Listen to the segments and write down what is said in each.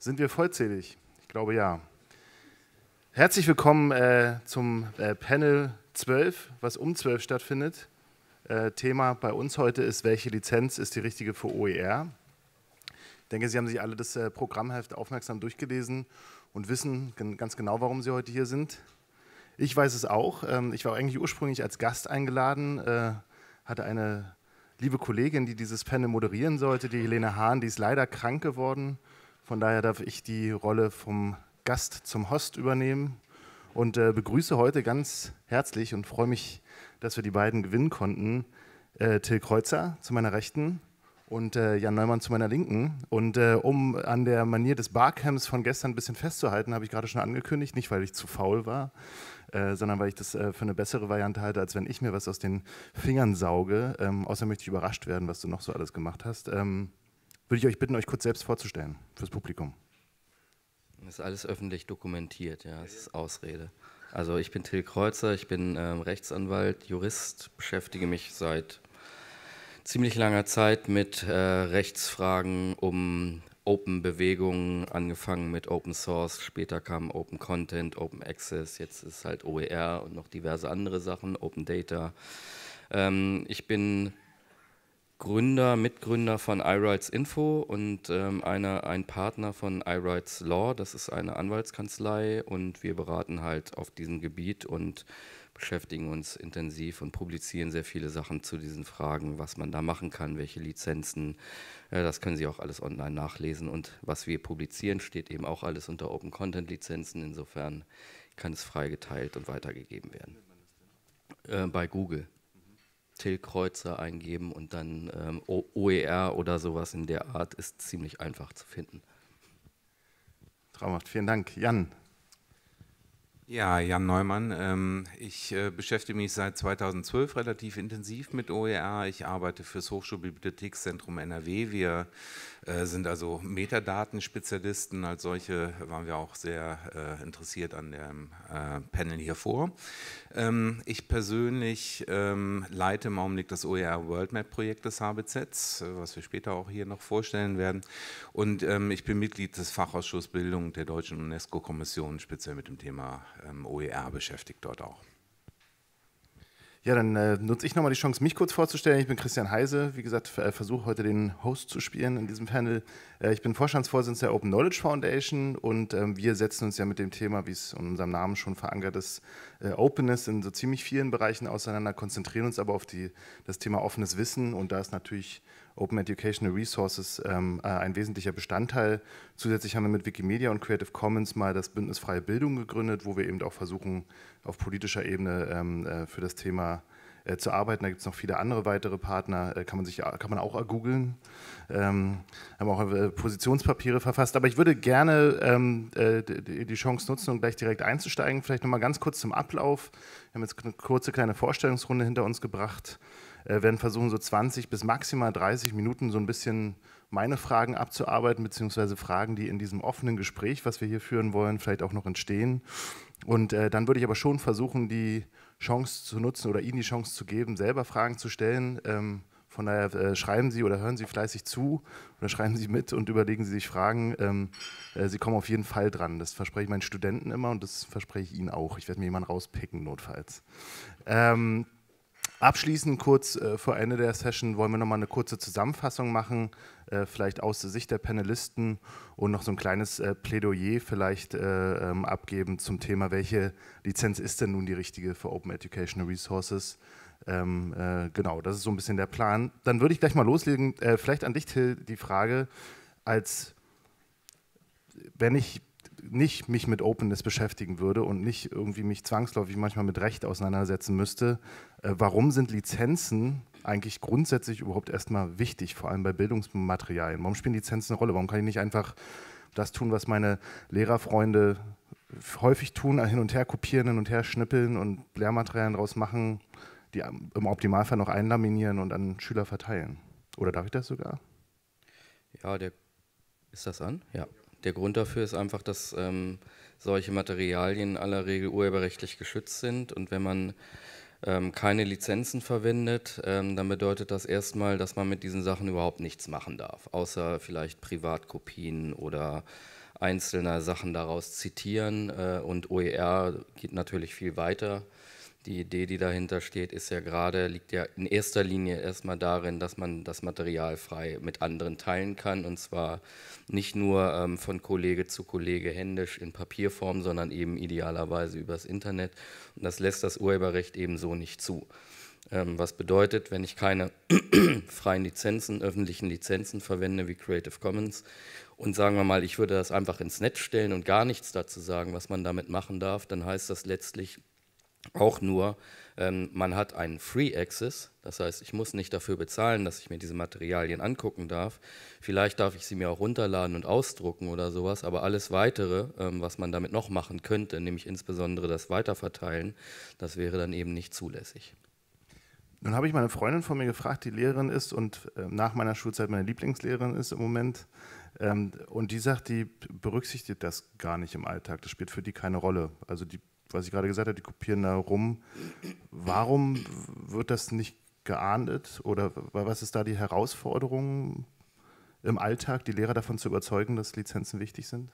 Sind wir vollzählig? Ich glaube ja. Herzlich willkommen äh, zum äh, Panel 12, was um 12 stattfindet. Äh, Thema bei uns heute ist, welche Lizenz ist die richtige für OER? Ich denke, Sie haben sich alle das äh, Programmheft aufmerksam durchgelesen und wissen ganz genau, warum Sie heute hier sind. Ich weiß es auch. Ähm, ich war eigentlich ursprünglich als Gast eingeladen, äh, hatte eine liebe Kollegin, die dieses Panel moderieren sollte, die Helene Hahn, die ist leider krank geworden. Von daher darf ich die Rolle vom Gast zum Host übernehmen und äh, begrüße heute ganz herzlich und freue mich, dass wir die beiden gewinnen konnten. Äh, Till Kreuzer zu meiner Rechten und äh, Jan Neumann zu meiner Linken. Und äh, um an der Manier des Barcamps von gestern ein bisschen festzuhalten, habe ich gerade schon angekündigt, nicht weil ich zu faul war, äh, sondern weil ich das äh, für eine bessere Variante halte, als wenn ich mir was aus den Fingern sauge. Ähm, außer möchte ich überrascht werden, was du noch so alles gemacht hast. Ähm, würde ich euch bitten, euch kurz selbst vorzustellen fürs Publikum. Das ist alles öffentlich dokumentiert, ja, das ist Ausrede. Also ich bin Till Kreuzer, ich bin äh, Rechtsanwalt, Jurist, beschäftige mich seit ziemlich langer Zeit mit äh, Rechtsfragen um Open-Bewegungen, angefangen mit Open Source, später kam Open Content, Open Access, jetzt ist halt OER und noch diverse andere Sachen, Open Data. Ähm, ich bin Gründer, Mitgründer von iRights Info und ähm, eine, ein Partner von iRights Law. Das ist eine Anwaltskanzlei und wir beraten halt auf diesem Gebiet und beschäftigen uns intensiv und publizieren sehr viele Sachen zu diesen Fragen, was man da machen kann, welche Lizenzen. Äh, das können Sie auch alles online nachlesen und was wir publizieren, steht eben auch alles unter Open Content Lizenzen. Insofern kann es freigeteilt und weitergegeben werden. Äh, bei Google. Till Kreuzer eingeben und dann ähm, OER oder sowas in der Art ist ziemlich einfach zu finden. Traumhaft, vielen Dank. Jan. Ja, Jan Neumann. Ähm, ich äh, beschäftige mich seit 2012 relativ intensiv mit OER. Ich arbeite fürs Hochschulbibliothekszentrum NRW. Wir äh, sind also Metadaten-Spezialisten. Als solche waren wir auch sehr äh, interessiert an dem äh, Panel hier vor. Ähm, ich persönlich ähm, leite im Augenblick das OER World Map Projekt des HBZs, was wir später auch hier noch vorstellen werden. Und ähm, ich bin Mitglied des Fachausschusses Bildung der Deutschen UNESCO-Kommission, speziell mit dem Thema OER beschäftigt dort auch. Ja, dann äh, nutze ich nochmal die Chance, mich kurz vorzustellen. Ich bin Christian Heise. Wie gesagt, äh, versuche heute den Host zu spielen in diesem Panel. Äh, ich bin Vorstandsvorsitzender der Open Knowledge Foundation und ähm, wir setzen uns ja mit dem Thema, wie es in unserem Namen schon verankert ist, äh, Openness in so ziemlich vielen Bereichen auseinander, konzentrieren uns aber auf die, das Thema offenes Wissen und da ist natürlich Open Educational Resources ähm, äh, ein wesentlicher Bestandteil. Zusätzlich haben wir mit Wikimedia und Creative Commons mal das Bündnis Freie Bildung gegründet, wo wir eben auch versuchen, auf politischer Ebene ähm, äh, für das Thema äh, zu arbeiten. Da gibt es noch viele andere weitere Partner, äh, kann man sich äh, kann man auch googeln. Ähm, haben auch äh, Positionspapiere verfasst. Aber ich würde gerne ähm, die, die Chance nutzen, um gleich direkt einzusteigen. Vielleicht nochmal ganz kurz zum Ablauf. Wir haben jetzt eine kurze kleine Vorstellungsrunde hinter uns gebracht äh, werden versuchen, so 20 bis maximal 30 Minuten so ein bisschen meine Fragen abzuarbeiten, beziehungsweise Fragen, die in diesem offenen Gespräch, was wir hier führen wollen, vielleicht auch noch entstehen. Und äh, dann würde ich aber schon versuchen, die Chance zu nutzen oder Ihnen die Chance zu geben, selber Fragen zu stellen. Ähm, von daher äh, schreiben Sie oder hören Sie fleißig zu oder schreiben Sie mit und überlegen Sie sich Fragen. Ähm, äh, Sie kommen auf jeden Fall dran. Das verspreche ich meinen Studenten immer und das verspreche ich Ihnen auch. Ich werde mir jemanden rauspicken, notfalls. Ähm, Abschließend kurz äh, vor Ende der Session wollen wir nochmal eine kurze Zusammenfassung machen, äh, vielleicht aus der Sicht der Panelisten und noch so ein kleines äh, Plädoyer vielleicht äh, ähm, abgeben zum Thema, welche Lizenz ist denn nun die richtige für Open Educational Resources? Ähm, äh, genau, das ist so ein bisschen der Plan. Dann würde ich gleich mal loslegen, äh, vielleicht an dich, Till, die Frage, als wenn ich nicht mich mit Openness beschäftigen würde und nicht irgendwie mich zwangsläufig manchmal mit Recht auseinandersetzen müsste, äh, warum sind Lizenzen eigentlich grundsätzlich überhaupt erstmal wichtig, vor allem bei Bildungsmaterialien? Warum spielen Lizenzen eine Rolle? Warum kann ich nicht einfach das tun, was meine Lehrerfreunde häufig tun, äh, hin und her kopieren, hin und her schnippeln und Lehrmaterialien draus machen, die im Optimalfall noch einlaminieren und an Schüler verteilen? Oder darf ich das sogar? Ja, der ist das an? Ja. Der Grund dafür ist einfach, dass ähm, solche Materialien in aller Regel urheberrechtlich geschützt sind und wenn man ähm, keine Lizenzen verwendet, ähm, dann bedeutet das erstmal, dass man mit diesen Sachen überhaupt nichts machen darf, außer vielleicht Privatkopien oder einzelne Sachen daraus zitieren. Äh, und OER geht natürlich viel weiter die Idee, die dahinter steht, ist ja gerade, liegt ja in erster Linie erstmal darin, dass man das Material frei mit anderen teilen kann und zwar nicht nur ähm, von Kollege zu Kollege händisch in Papierform, sondern eben idealerweise übers Internet. Und das lässt das Urheberrecht eben so nicht zu. Ähm, was bedeutet, wenn ich keine freien Lizenzen, öffentlichen Lizenzen verwende wie Creative Commons und sagen wir mal, ich würde das einfach ins Netz stellen und gar nichts dazu sagen, was man damit machen darf, dann heißt das letztlich, auch nur, ähm, man hat einen Free Access, das heißt, ich muss nicht dafür bezahlen, dass ich mir diese Materialien angucken darf. Vielleicht darf ich sie mir auch runterladen und ausdrucken oder sowas, aber alles Weitere, ähm, was man damit noch machen könnte, nämlich insbesondere das Weiterverteilen, das wäre dann eben nicht zulässig. Nun habe ich meine Freundin von mir gefragt, die Lehrerin ist und ähm, nach meiner Schulzeit meine Lieblingslehrerin ist im Moment. Ähm, und die sagt, die berücksichtigt das gar nicht im Alltag. Das spielt für die keine Rolle. Also die was ich gerade gesagt habe, die kopieren da rum. Warum wird das nicht geahndet oder was ist da die Herausforderung im Alltag, die Lehrer davon zu überzeugen, dass Lizenzen wichtig sind?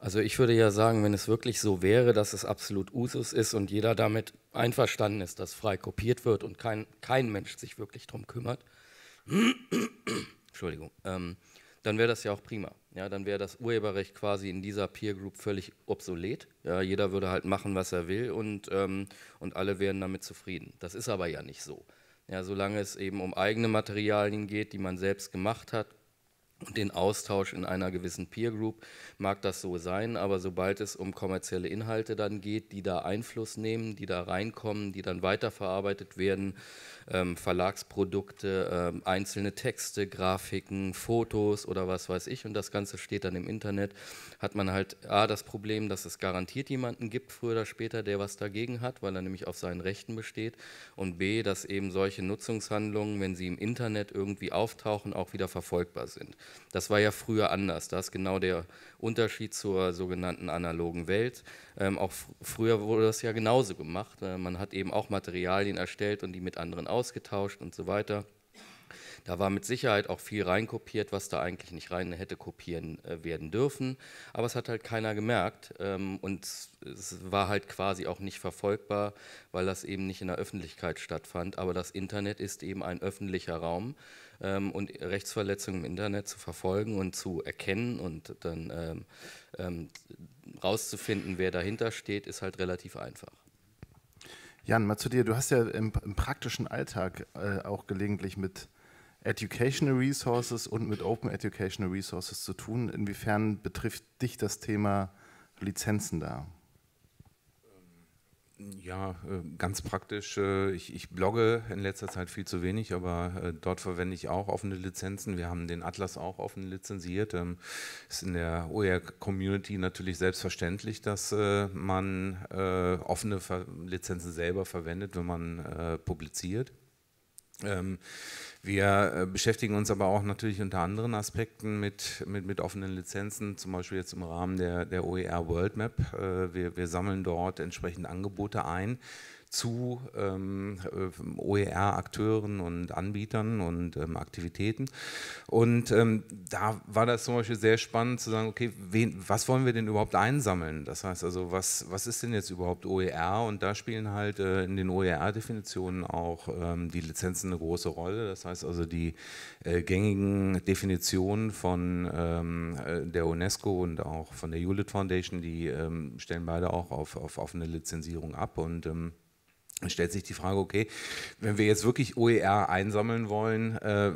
Also ich würde ja sagen, wenn es wirklich so wäre, dass es absolut Usus ist und jeder damit einverstanden ist, dass frei kopiert wird und kein, kein Mensch sich wirklich darum kümmert, Entschuldigung, ähm, dann wäre das ja auch prima. Ja, dann wäre das Urheberrecht quasi in dieser Peer Group völlig obsolet. Ja, jeder würde halt machen, was er will und, ähm, und alle wären damit zufrieden. Das ist aber ja nicht so. Ja, solange es eben um eigene Materialien geht, die man selbst gemacht hat, und den Austausch in einer gewissen Peer Group mag das so sein, aber sobald es um kommerzielle Inhalte dann geht, die da Einfluss nehmen, die da reinkommen, die dann weiterverarbeitet werden, ähm, Verlagsprodukte, ähm, einzelne Texte, Grafiken, Fotos oder was weiß ich und das Ganze steht dann im Internet, hat man halt A, das Problem, dass es garantiert jemanden gibt, früher oder später, der was dagegen hat, weil er nämlich auf seinen Rechten besteht und B, dass eben solche Nutzungshandlungen, wenn sie im Internet irgendwie auftauchen, auch wieder verfolgbar sind. Das war ja früher anders. Das ist genau der Unterschied zur sogenannten analogen Welt. Ähm, auch fr früher wurde das ja genauso gemacht. Äh, man hat eben auch Materialien erstellt und die mit anderen ausgetauscht und so weiter. Da war mit Sicherheit auch viel reinkopiert, was da eigentlich nicht rein hätte kopieren äh, werden dürfen. Aber es hat halt keiner gemerkt ähm, und es war halt quasi auch nicht verfolgbar, weil das eben nicht in der Öffentlichkeit stattfand. Aber das Internet ist eben ein öffentlicher Raum ähm, und Rechtsverletzungen im Internet zu verfolgen und zu erkennen und dann ähm, ähm, rauszufinden, wer dahinter steht, ist halt relativ einfach. Jan, mal zu dir. Du hast ja im, im praktischen Alltag äh, auch gelegentlich mit Educational Resources und mit Open Educational Resources zu tun. Inwiefern betrifft dich das Thema Lizenzen da? Ja, äh, ganz praktisch. Äh, ich, ich, blogge in letzter Zeit viel zu wenig, aber äh, dort verwende ich auch offene Lizenzen. Wir haben den Atlas auch offen lizenziert. Ähm, ist in der OER-Community natürlich selbstverständlich, dass man offene Lizenzen selber verwendet, wenn man publiziert. Ähm, wir äh, beschäftigen uns aber auch natürlich unter anderen Aspekten mit, mit, mit offenen Lizenzen, zum Beispiel jetzt im Rahmen der, der OER World Map. Äh, wir, wir sammeln dort entsprechend Angebote ein zu ähm, äh, OER-Akteuren und Anbietern und ähm, Aktivitäten. Und ähm, da war das zum Beispiel sehr spannend zu sagen, okay, wen, was wollen wir denn überhaupt einsammeln? Das heißt also, was, was ist denn jetzt überhaupt OER? Und da spielen halt äh, in den OER-Definitionen auch ähm, die Lizenzen eine große Rolle. Das heißt also, die äh, gängigen Definitionen von ähm, äh, der UNESCO und auch von der Hewlett Foundation, die ähm, stellen beide auch auf, auf offene Lizenzierung ab und ähm stellt sich die Frage, okay, wenn wir jetzt wirklich OER einsammeln wollen, äh,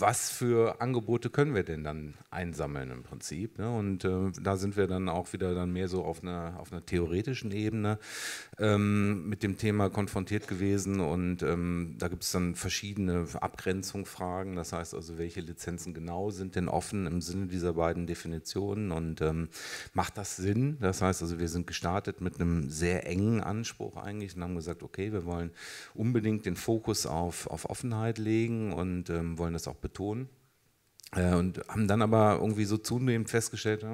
was für Angebote können wir denn dann einsammeln im Prinzip? Ne? Und äh, da sind wir dann auch wieder dann mehr so auf einer, auf einer theoretischen Ebene ähm, mit dem Thema konfrontiert gewesen und ähm, da gibt es dann verschiedene Abgrenzungsfragen, das heißt also, welche Lizenzen genau sind denn offen im Sinne dieser beiden Definitionen und ähm, macht das Sinn? Das heißt also, wir sind gestartet mit einem sehr engen Anspruch eigentlich und haben gesagt, okay, wir wollen unbedingt den Fokus auf, auf Offenheit legen und ähm, wollen das auch betonen, äh, und haben dann aber irgendwie so zunehmend festgestellt,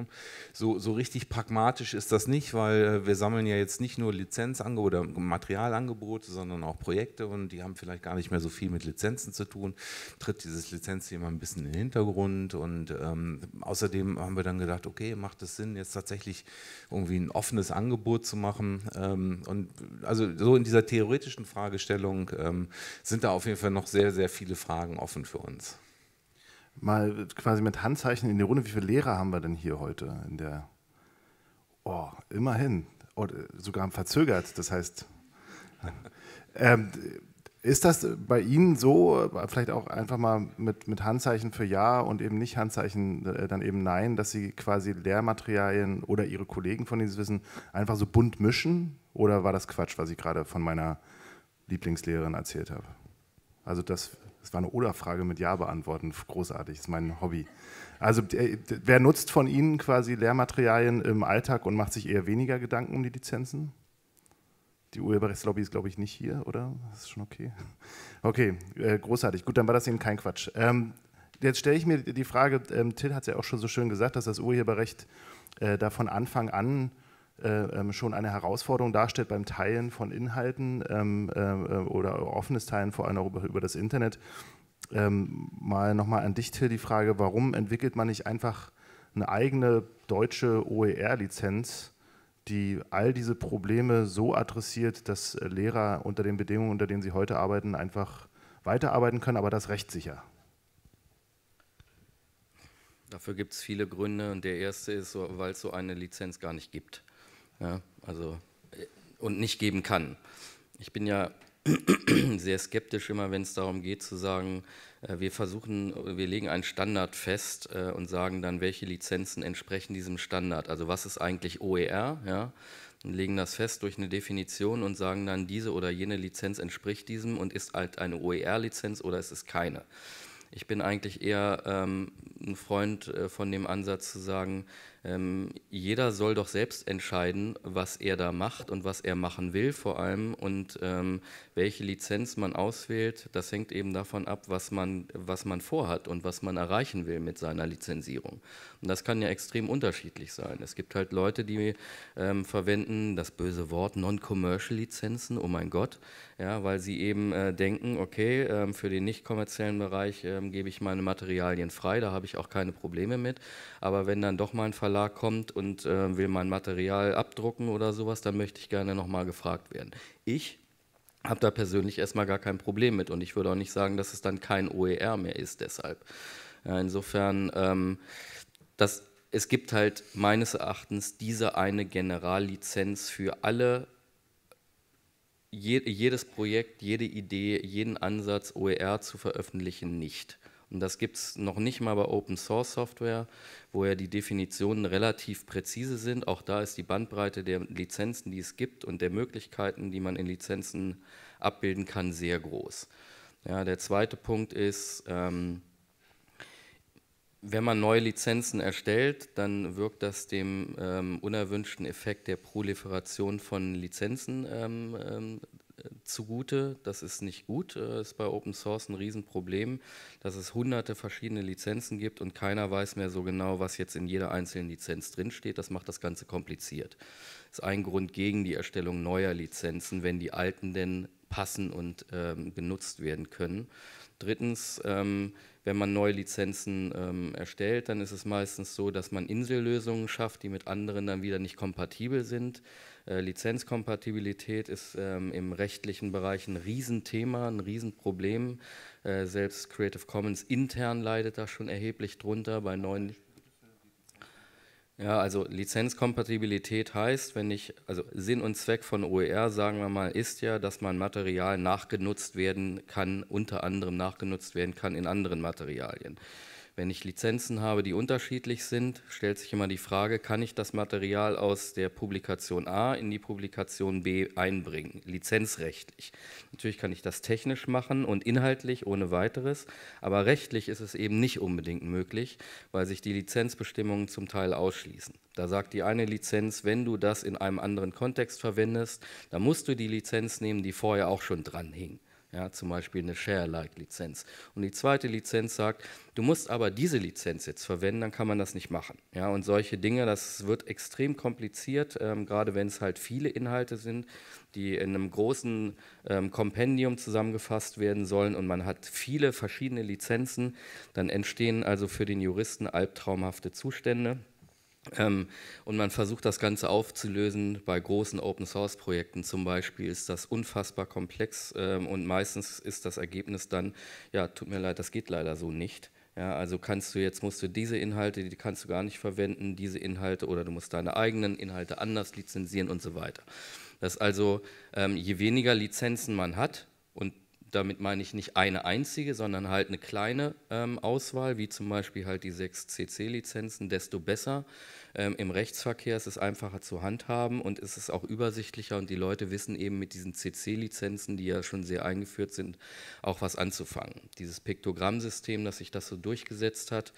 so, so richtig pragmatisch ist das nicht, weil äh, wir sammeln ja jetzt nicht nur Lizenzangebote oder Materialangebote, sondern auch Projekte und die haben vielleicht gar nicht mehr so viel mit Lizenzen zu tun. Tritt dieses Lizenzthema ein bisschen in den Hintergrund und ähm, außerdem haben wir dann gedacht, okay, macht es Sinn, jetzt tatsächlich irgendwie ein offenes Angebot zu machen? Ähm, und also so in dieser theoretischen Fragestellung ähm, sind da auf jeden Fall noch sehr, sehr viele Fragen offen für uns mal quasi mit Handzeichen in die Runde, wie viele Lehrer haben wir denn hier heute in der? Oh, immerhin. Oder oh, sogar verzögert, das heißt. ähm, ist das bei Ihnen so, vielleicht auch einfach mal mit, mit Handzeichen für Ja und eben nicht Handzeichen äh, dann eben Nein, dass Sie quasi Lehrmaterialien oder Ihre Kollegen von dieses Wissen einfach so bunt mischen? Oder war das Quatsch, was ich gerade von meiner Lieblingslehrerin erzählt habe? Also das das war eine Oder-Frage mit Ja beantworten. Großartig, das ist mein Hobby. Also äh, wer nutzt von Ihnen quasi Lehrmaterialien im Alltag und macht sich eher weniger Gedanken um die Lizenzen? Die Urheberrechtslobby ist, glaube ich, nicht hier, oder? Das ist schon okay. Okay, äh, großartig. Gut, dann war das eben kein Quatsch. Ähm, jetzt stelle ich mir die Frage, ähm, Till hat es ja auch schon so schön gesagt, dass das Urheberrecht äh, da von Anfang an äh, ähm, schon eine Herausforderung darstellt beim Teilen von Inhalten ähm, äh, oder offenes Teilen vor allem auch über, über das Internet. Ähm, mal nochmal an dich, Till, die Frage, warum entwickelt man nicht einfach eine eigene deutsche OER-Lizenz, die all diese Probleme so adressiert, dass Lehrer unter den Bedingungen, unter denen sie heute arbeiten, einfach weiterarbeiten können, aber das rechtssicher? Dafür gibt es viele Gründe und der erste ist, weil es so eine Lizenz gar nicht gibt. Ja, also, äh, und nicht geben kann. Ich bin ja sehr skeptisch immer, wenn es darum geht zu sagen, äh, wir versuchen, wir legen einen Standard fest äh, und sagen dann, welche Lizenzen entsprechen diesem Standard. Also was ist eigentlich OER? Ja? Und legen das fest durch eine Definition und sagen dann, diese oder jene Lizenz entspricht diesem und ist halt eine OER-Lizenz oder ist es keine. Ich bin eigentlich eher ähm, ein Freund von dem Ansatz zu sagen, ähm, jeder soll doch selbst entscheiden, was er da macht und was er machen will vor allem und ähm, welche Lizenz man auswählt, das hängt eben davon ab, was man, was man vorhat und was man erreichen will mit seiner Lizenzierung. Und das kann ja extrem unterschiedlich sein. Es gibt halt Leute, die ähm, verwenden das böse Wort Non-Commercial Lizenzen, oh mein Gott, ja, weil sie eben äh, denken, okay, ähm, für den nicht kommerziellen Bereich ähm, gebe ich meine Materialien frei, da habe ich auch keine Probleme mit. Aber wenn dann doch mal ein Verlag kommt und äh, will mein Material abdrucken oder sowas, dann möchte ich gerne nochmal gefragt werden. Ich habe da persönlich erstmal gar kein Problem mit und ich würde auch nicht sagen, dass es dann kein OER mehr ist deshalb. Ja, insofern, ähm, das, es gibt halt meines Erachtens diese eine Generallizenz für alle je, jedes Projekt, jede Idee, jeden Ansatz, OER zu veröffentlichen, nicht. Und das gibt es noch nicht mal bei Open Source Software, wo ja die Definitionen relativ präzise sind. Auch da ist die Bandbreite der Lizenzen, die es gibt und der Möglichkeiten, die man in Lizenzen abbilden kann, sehr groß. Ja, der zweite Punkt ist, ähm, wenn man neue Lizenzen erstellt, dann wirkt das dem ähm, unerwünschten Effekt der Proliferation von Lizenzen ähm, ähm, zugute. Das ist nicht gut, Das äh, ist bei Open Source ein Riesenproblem, dass es hunderte verschiedene Lizenzen gibt und keiner weiß mehr so genau, was jetzt in jeder einzelnen Lizenz drinsteht. Das macht das Ganze kompliziert. Das ist ein Grund gegen die Erstellung neuer Lizenzen, wenn die alten denn passen und ähm, genutzt werden können. Drittens, ähm, wenn man neue Lizenzen ähm, erstellt, dann ist es meistens so, dass man Insellösungen schafft, die mit anderen dann wieder nicht kompatibel sind. Äh, Lizenzkompatibilität ist ähm, im rechtlichen Bereich ein Riesenthema, ein Riesenproblem. Äh, selbst Creative Commons intern leidet da schon erheblich drunter bei neuen. Lizenzen. Ja, also Lizenzkompatibilität heißt, wenn ich, also Sinn und Zweck von OER, sagen wir mal, ist ja, dass man Material nachgenutzt werden kann, unter anderem nachgenutzt werden kann in anderen Materialien. Wenn ich Lizenzen habe, die unterschiedlich sind, stellt sich immer die Frage, kann ich das Material aus der Publikation A in die Publikation B einbringen, lizenzrechtlich. Natürlich kann ich das technisch machen und inhaltlich ohne weiteres, aber rechtlich ist es eben nicht unbedingt möglich, weil sich die Lizenzbestimmungen zum Teil ausschließen. Da sagt die eine Lizenz, wenn du das in einem anderen Kontext verwendest, dann musst du die Lizenz nehmen, die vorher auch schon dran hing. Ja, zum Beispiel eine Share-Alike-Lizenz. Und die zweite Lizenz sagt, du musst aber diese Lizenz jetzt verwenden, dann kann man das nicht machen. Ja, und solche Dinge, das wird extrem kompliziert, ähm, gerade wenn es halt viele Inhalte sind, die in einem großen ähm, Kompendium zusammengefasst werden sollen und man hat viele verschiedene Lizenzen, dann entstehen also für den Juristen albtraumhafte Zustände. Ähm, und man versucht das Ganze aufzulösen. Bei großen Open-Source-Projekten zum Beispiel ist das unfassbar komplex ähm, und meistens ist das Ergebnis dann, ja, tut mir leid, das geht leider so nicht. Ja, also kannst du jetzt, musst du diese Inhalte, die kannst du gar nicht verwenden, diese Inhalte oder du musst deine eigenen Inhalte anders lizenzieren und so weiter. Das also, ähm, je weniger Lizenzen man hat und damit meine ich nicht eine einzige, sondern halt eine kleine ähm, Auswahl, wie zum Beispiel halt die sechs cc lizenzen desto besser, ähm, Im Rechtsverkehr ist es einfacher zu handhaben und es ist auch übersichtlicher und die Leute wissen eben mit diesen CC-Lizenzen, die ja schon sehr eingeführt sind, auch was anzufangen. Dieses Piktogrammsystem, dass sich das so durchgesetzt hat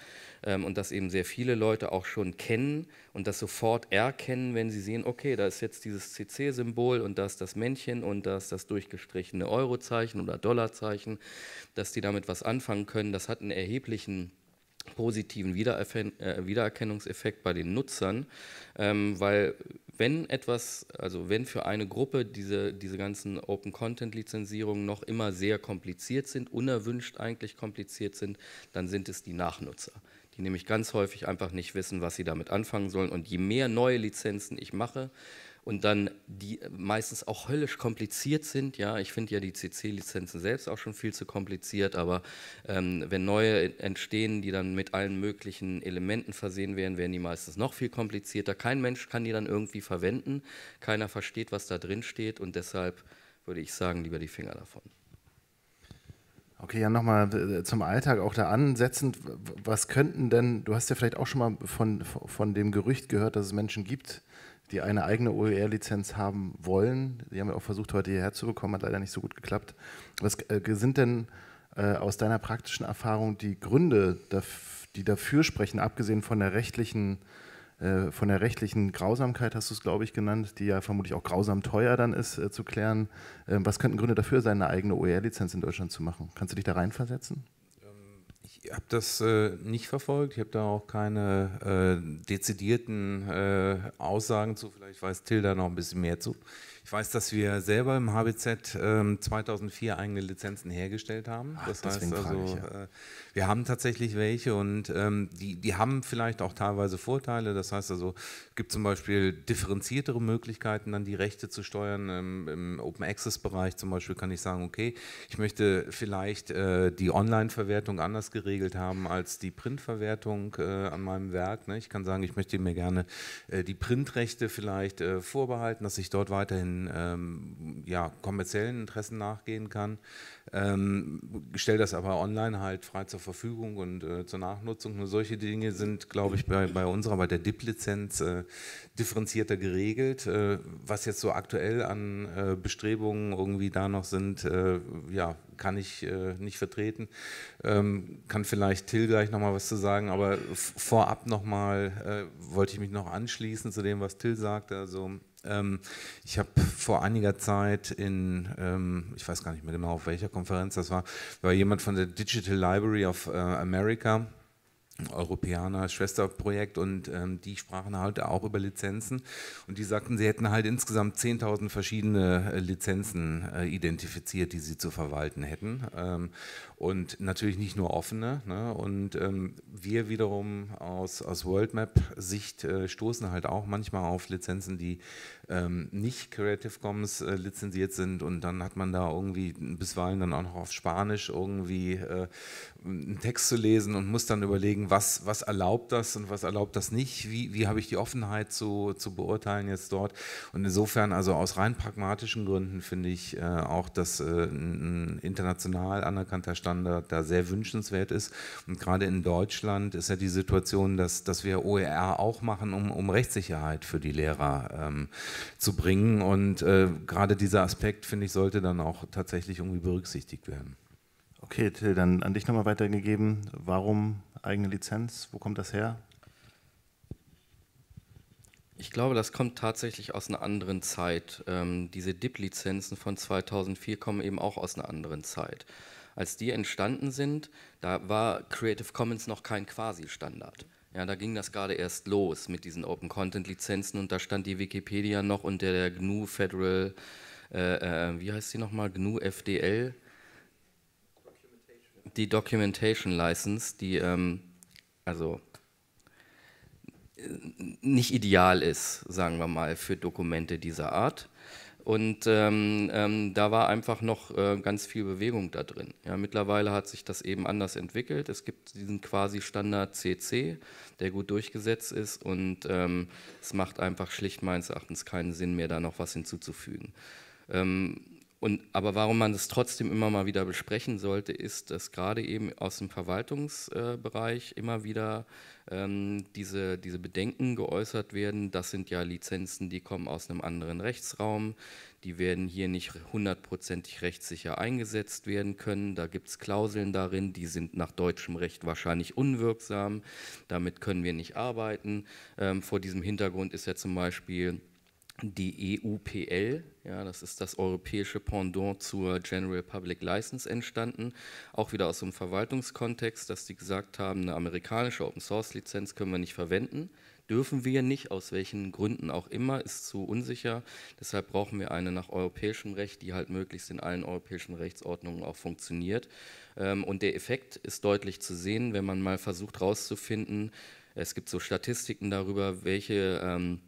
ähm, und das eben sehr viele Leute auch schon kennen und das sofort erkennen, wenn sie sehen, okay, da ist jetzt dieses CC-Symbol und da ist das Männchen und da ist das durchgestrichene Eurozeichen oder Dollarzeichen, dass die damit was anfangen können. Das hat einen erheblichen positiven äh, Wiedererkennungseffekt bei den Nutzern, ähm, weil wenn etwas, also wenn für eine Gruppe diese, diese ganzen Open Content Lizenzierungen noch immer sehr kompliziert sind, unerwünscht eigentlich kompliziert sind, dann sind es die Nachnutzer, die nämlich ganz häufig einfach nicht wissen, was sie damit anfangen sollen. Und je mehr neue Lizenzen ich mache, und dann die äh, meistens auch höllisch kompliziert sind. Ja, ich finde ja die CC-Lizenzen selbst auch schon viel zu kompliziert, aber ähm, wenn neue entstehen, die dann mit allen möglichen Elementen versehen werden, werden die meistens noch viel komplizierter. Kein Mensch kann die dann irgendwie verwenden, keiner versteht, was da drin steht und deshalb würde ich sagen, lieber die Finger davon. Okay, ja, nochmal äh, zum Alltag auch da ansetzend. Was könnten denn, du hast ja vielleicht auch schon mal von, von dem Gerücht gehört, dass es Menschen gibt, die eine eigene OER-Lizenz haben wollen. Die haben wir auch versucht, heute hierher zu bekommen, hat leider nicht so gut geklappt. Was äh, sind denn äh, aus deiner praktischen Erfahrung die Gründe, die dafür sprechen, abgesehen von der rechtlichen, äh, von der rechtlichen Grausamkeit, hast du es, glaube ich, genannt, die ja vermutlich auch grausam teuer dann ist, zu klären. Ähm, was könnten Gründe dafür sein, eine eigene OER-Lizenz in Deutschland zu machen? Kannst du dich da reinversetzen? habe das äh, nicht verfolgt. Ich habe da auch keine äh, dezidierten äh, Aussagen zu. Vielleicht weiß Tilda noch ein bisschen mehr zu. Ich weiß, dass wir selber im HBZ 2004 ähm, eigene Lizenzen hergestellt haben. Ach, das heißt also, ich, ja. Äh, wir haben tatsächlich welche und ähm, die, die haben vielleicht auch teilweise Vorteile. Das heißt also, es gibt zum Beispiel differenziertere Möglichkeiten, dann die Rechte zu steuern. Im, ähm, im Open Access-Bereich zum Beispiel kann ich sagen, okay, ich möchte vielleicht äh, die Online-Verwertung anders geregelt haben als die Print-Verwertung äh, an meinem Werk. Ne? Ich kann sagen, ich möchte mir gerne äh, die Printrechte vielleicht äh, vorbehalten, dass ich dort weiterhin ähm, ja, kommerziellen Interessen nachgehen kann. Ähm, stell das aber online halt frei zur zur Verfügung und äh, zur Nachnutzung. Nur solche Dinge sind, glaube ich, bei, bei unserer, bei der DIP-Lizenz äh, differenzierter geregelt. Äh, was jetzt so aktuell an äh, Bestrebungen irgendwie da noch sind, äh, ja, kann ich äh, nicht vertreten. Ähm, kann vielleicht Till gleich nochmal was zu sagen, aber vorab nochmal äh, wollte ich mich noch anschließen zu dem, was Till sagte. Also ähm, ich habe vor einiger Zeit in, ähm, ich weiß gar nicht mehr genau, auf welcher Konferenz das war, war jemand von der Digital Library of äh, America Europäer Schwesterprojekt und ähm, die sprachen halt auch über Lizenzen und die sagten, sie hätten halt insgesamt 10.000 verschiedene äh, Lizenzen äh, identifiziert, die sie zu verwalten hätten ähm, und natürlich nicht nur offene ne? und ähm, wir wiederum aus, aus WorldMap-Sicht äh, stoßen halt auch manchmal auf Lizenzen, die ähm, nicht Creative Commons äh, lizenziert sind und dann hat man da irgendwie bisweilen dann auch noch auf Spanisch irgendwie äh, einen Text zu lesen und muss dann überlegen, was, was erlaubt das und was erlaubt das nicht, wie, wie habe ich die Offenheit zu, zu beurteilen jetzt dort und insofern also aus rein pragmatischen Gründen finde ich äh, auch, dass äh, ein international anerkannter Standard da sehr wünschenswert ist und gerade in Deutschland ist ja die Situation, dass, dass wir OER auch machen, um, um Rechtssicherheit für die Lehrer ähm, zu bringen. Und äh, gerade dieser Aspekt, finde ich, sollte dann auch tatsächlich irgendwie berücksichtigt werden. Okay, Till, dann an dich nochmal weitergegeben. Warum eigene Lizenz? Wo kommt das her? Ich glaube, das kommt tatsächlich aus einer anderen Zeit. Ähm, diese DIP-Lizenzen von 2004 kommen eben auch aus einer anderen Zeit. Als die entstanden sind, da war Creative Commons noch kein Quasi-Standard. Ja, da ging das gerade erst los mit diesen Open Content Lizenzen und da stand die Wikipedia noch unter der GNU Federal, äh, äh, wie heißt sie nochmal, GNU FDL? Documentation. Die Documentation License, die ähm, also äh, nicht ideal ist, sagen wir mal, für Dokumente dieser Art. Und ähm, ähm, da war einfach noch äh, ganz viel Bewegung da drin. Ja, mittlerweile hat sich das eben anders entwickelt. Es gibt diesen quasi Standard CC, der gut durchgesetzt ist und ähm, es macht einfach schlicht meines Erachtens keinen Sinn mehr, da noch was hinzuzufügen. Ähm, und, aber warum man das trotzdem immer mal wieder besprechen sollte, ist, dass gerade eben aus dem Verwaltungsbereich äh, immer wieder ähm, diese, diese Bedenken geäußert werden. Das sind ja Lizenzen, die kommen aus einem anderen Rechtsraum, die werden hier nicht hundertprozentig rechtssicher eingesetzt werden können. Da gibt es Klauseln darin, die sind nach deutschem Recht wahrscheinlich unwirksam, damit können wir nicht arbeiten. Ähm, vor diesem Hintergrund ist ja zum Beispiel die EUPL, ja, das ist das europäische Pendant zur General Public License entstanden, auch wieder aus so einem Verwaltungskontext, dass die gesagt haben, eine amerikanische Open Source Lizenz können wir nicht verwenden, dürfen wir nicht, aus welchen Gründen auch immer, ist zu unsicher. Deshalb brauchen wir eine nach europäischem Recht, die halt möglichst in allen europäischen Rechtsordnungen auch funktioniert. Ähm, und der Effekt ist deutlich zu sehen, wenn man mal versucht herauszufinden, es gibt so Statistiken darüber, welche ähm,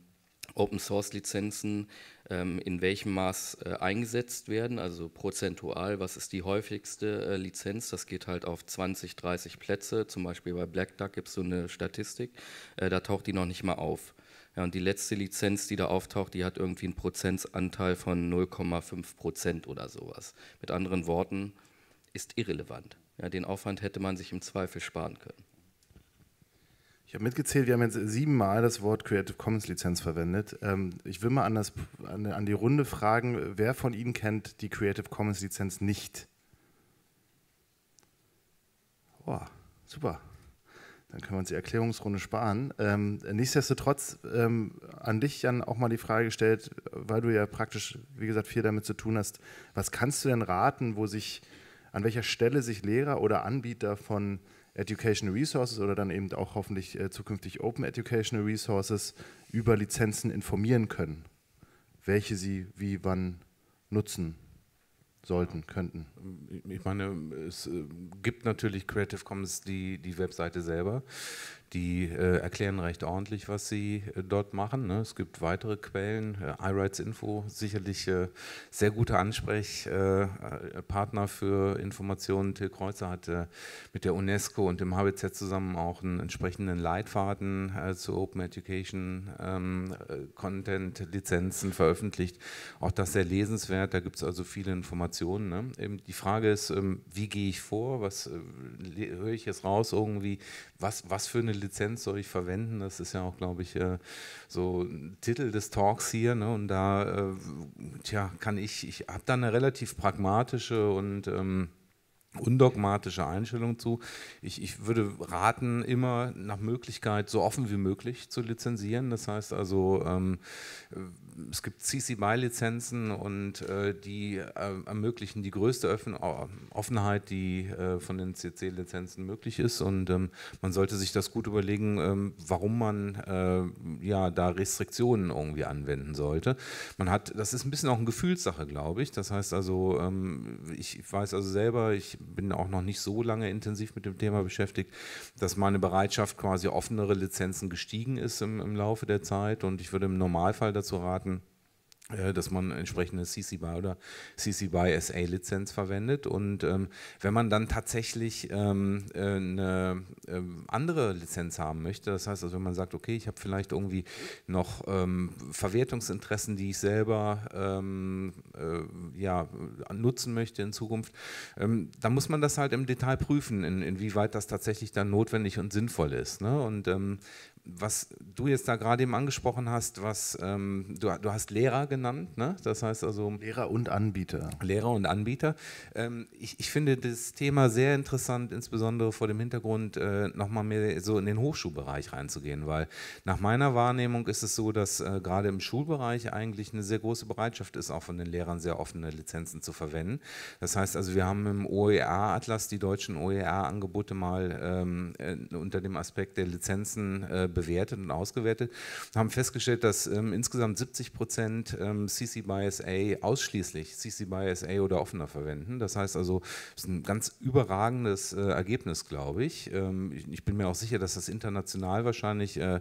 Open Source Lizenzen ähm, in welchem Maß äh, eingesetzt werden, also prozentual, was ist die häufigste äh, Lizenz? Das geht halt auf 20, 30 Plätze, zum Beispiel bei Black Duck gibt es so eine Statistik, äh, da taucht die noch nicht mal auf. Ja, und die letzte Lizenz, die da auftaucht, die hat irgendwie einen Prozentsanteil von 0,5 Prozent oder sowas. Mit anderen Worten, ist irrelevant. Ja, den Aufwand hätte man sich im Zweifel sparen können. Ich habe mitgezählt, wir haben jetzt siebenmal das Wort Creative Commons Lizenz verwendet. Ähm, ich will mal an, das, an, an, die Runde fragen, wer von Ihnen kennt die Creative Commons Lizenz nicht? Oh, super. Dann können wir uns die Erklärungsrunde sparen. Ähm, nichtsdestotrotz ähm, an dich, Jan, auch mal die Frage gestellt, weil du ja praktisch, wie gesagt, viel damit zu tun hast. Was kannst du denn raten, wo sich, an welcher Stelle sich Lehrer oder Anbieter von Educational Resources oder dann eben auch hoffentlich äh, zukünftig Open Educational Resources über Lizenzen informieren können, welche sie wie wann nutzen sollten, könnten. Ich meine, es äh, gibt natürlich Creative Commons die, die Webseite selber. Die äh, erklären recht ordentlich, was sie äh, dort machen. Ne? Es gibt weitere Quellen. Äh, iRights Info, sicherlich äh, sehr guter Ansprechpartner äh, äh, für Informationen. Till Kreuzer hat mit der UNESCO und dem HBZ zusammen auch einen entsprechenden Leitfaden zu Open Education ähm, Content Lizenzen veröffentlicht. Auch das sehr lesenswert. Da gibt es also viele Informationen. Ne? Ähm, die Frage ist, ähm, wie gehe ich vor? Was höre ich jetzt raus irgendwie? Was, was für eine Lizenz soll ich verwenden? Das ist ja auch, glaube ich, äh, so ein Titel des Talks hier. Ne? Und da, äh, tja, kann ich, ich habe da eine relativ pragmatische und ähm, undogmatische Einstellung zu. Ich, ich würde raten, immer nach Möglichkeit so offen wie möglich zu lizenzieren. Das heißt also, ähm, es gibt CC BY-Lizenzen und äh, die äh, ermöglichen die größte Öffn oh, Offenheit, die äh, von den CC-Lizenzen möglich ist. Und ähm, man sollte sich das gut überlegen, ähm, warum man äh, ja da Restriktionen irgendwie anwenden sollte. Man hat, das ist ein bisschen auch eine Gefühlssache, glaube ich. Das heißt also, ähm, ich weiß also selber, ich bin auch noch nicht so lange intensiv mit dem Thema beschäftigt, dass meine Bereitschaft quasi offenere Lizenzen gestiegen ist im, im Laufe der Zeit. Und ich würde im Normalfall dazu raten, äh, dass man entsprechende CC BY oder CC BY SA Lizenz verwendet und ähm, wenn man dann tatsächlich ähm, äh, eine äh, andere Lizenz haben möchte, das heißt also wenn man sagt, okay, ich habe vielleicht irgendwie noch ähm, Verwertungsinteressen, die ich selber ähm, äh, ja, nutzen möchte in Zukunft, ähm, dann muss man das halt im Detail prüfen, in, inwieweit das tatsächlich dann notwendig und sinnvoll ist. Ne? Und ähm, was du jetzt da gerade eben angesprochen hast, was ähm, du, du, hast Lehrer genannt, ne? das heißt also Lehrer und Anbieter. Lehrer und Anbieter. Ähm, ich, ich, finde das Thema sehr interessant, insbesondere vor dem Hintergrund, äh, nochmal mehr so in den Hochschulbereich reinzugehen, weil nach meiner Wahrnehmung ist es so, dass äh, gerade im Schulbereich eigentlich eine sehr große Bereitschaft ist, auch von den Lehrern sehr offene Lizenzen zu verwenden. Das heißt also, wir haben im OER-Atlas die deutschen OER-Angebote mal ähm, äh, unter dem Aspekt der Lizenzen äh, bewertet und ausgewertet, haben festgestellt, dass ähm, insgesamt 70 Prozent ähm, CC by SA ausschließlich CC by SA oder offener verwenden. Das heißt also, es ist ein ganz überragendes äh, Ergebnis, glaube ich. Ähm, ich. ich. bin mir auch sicher, dass das international wahrscheinlich äh,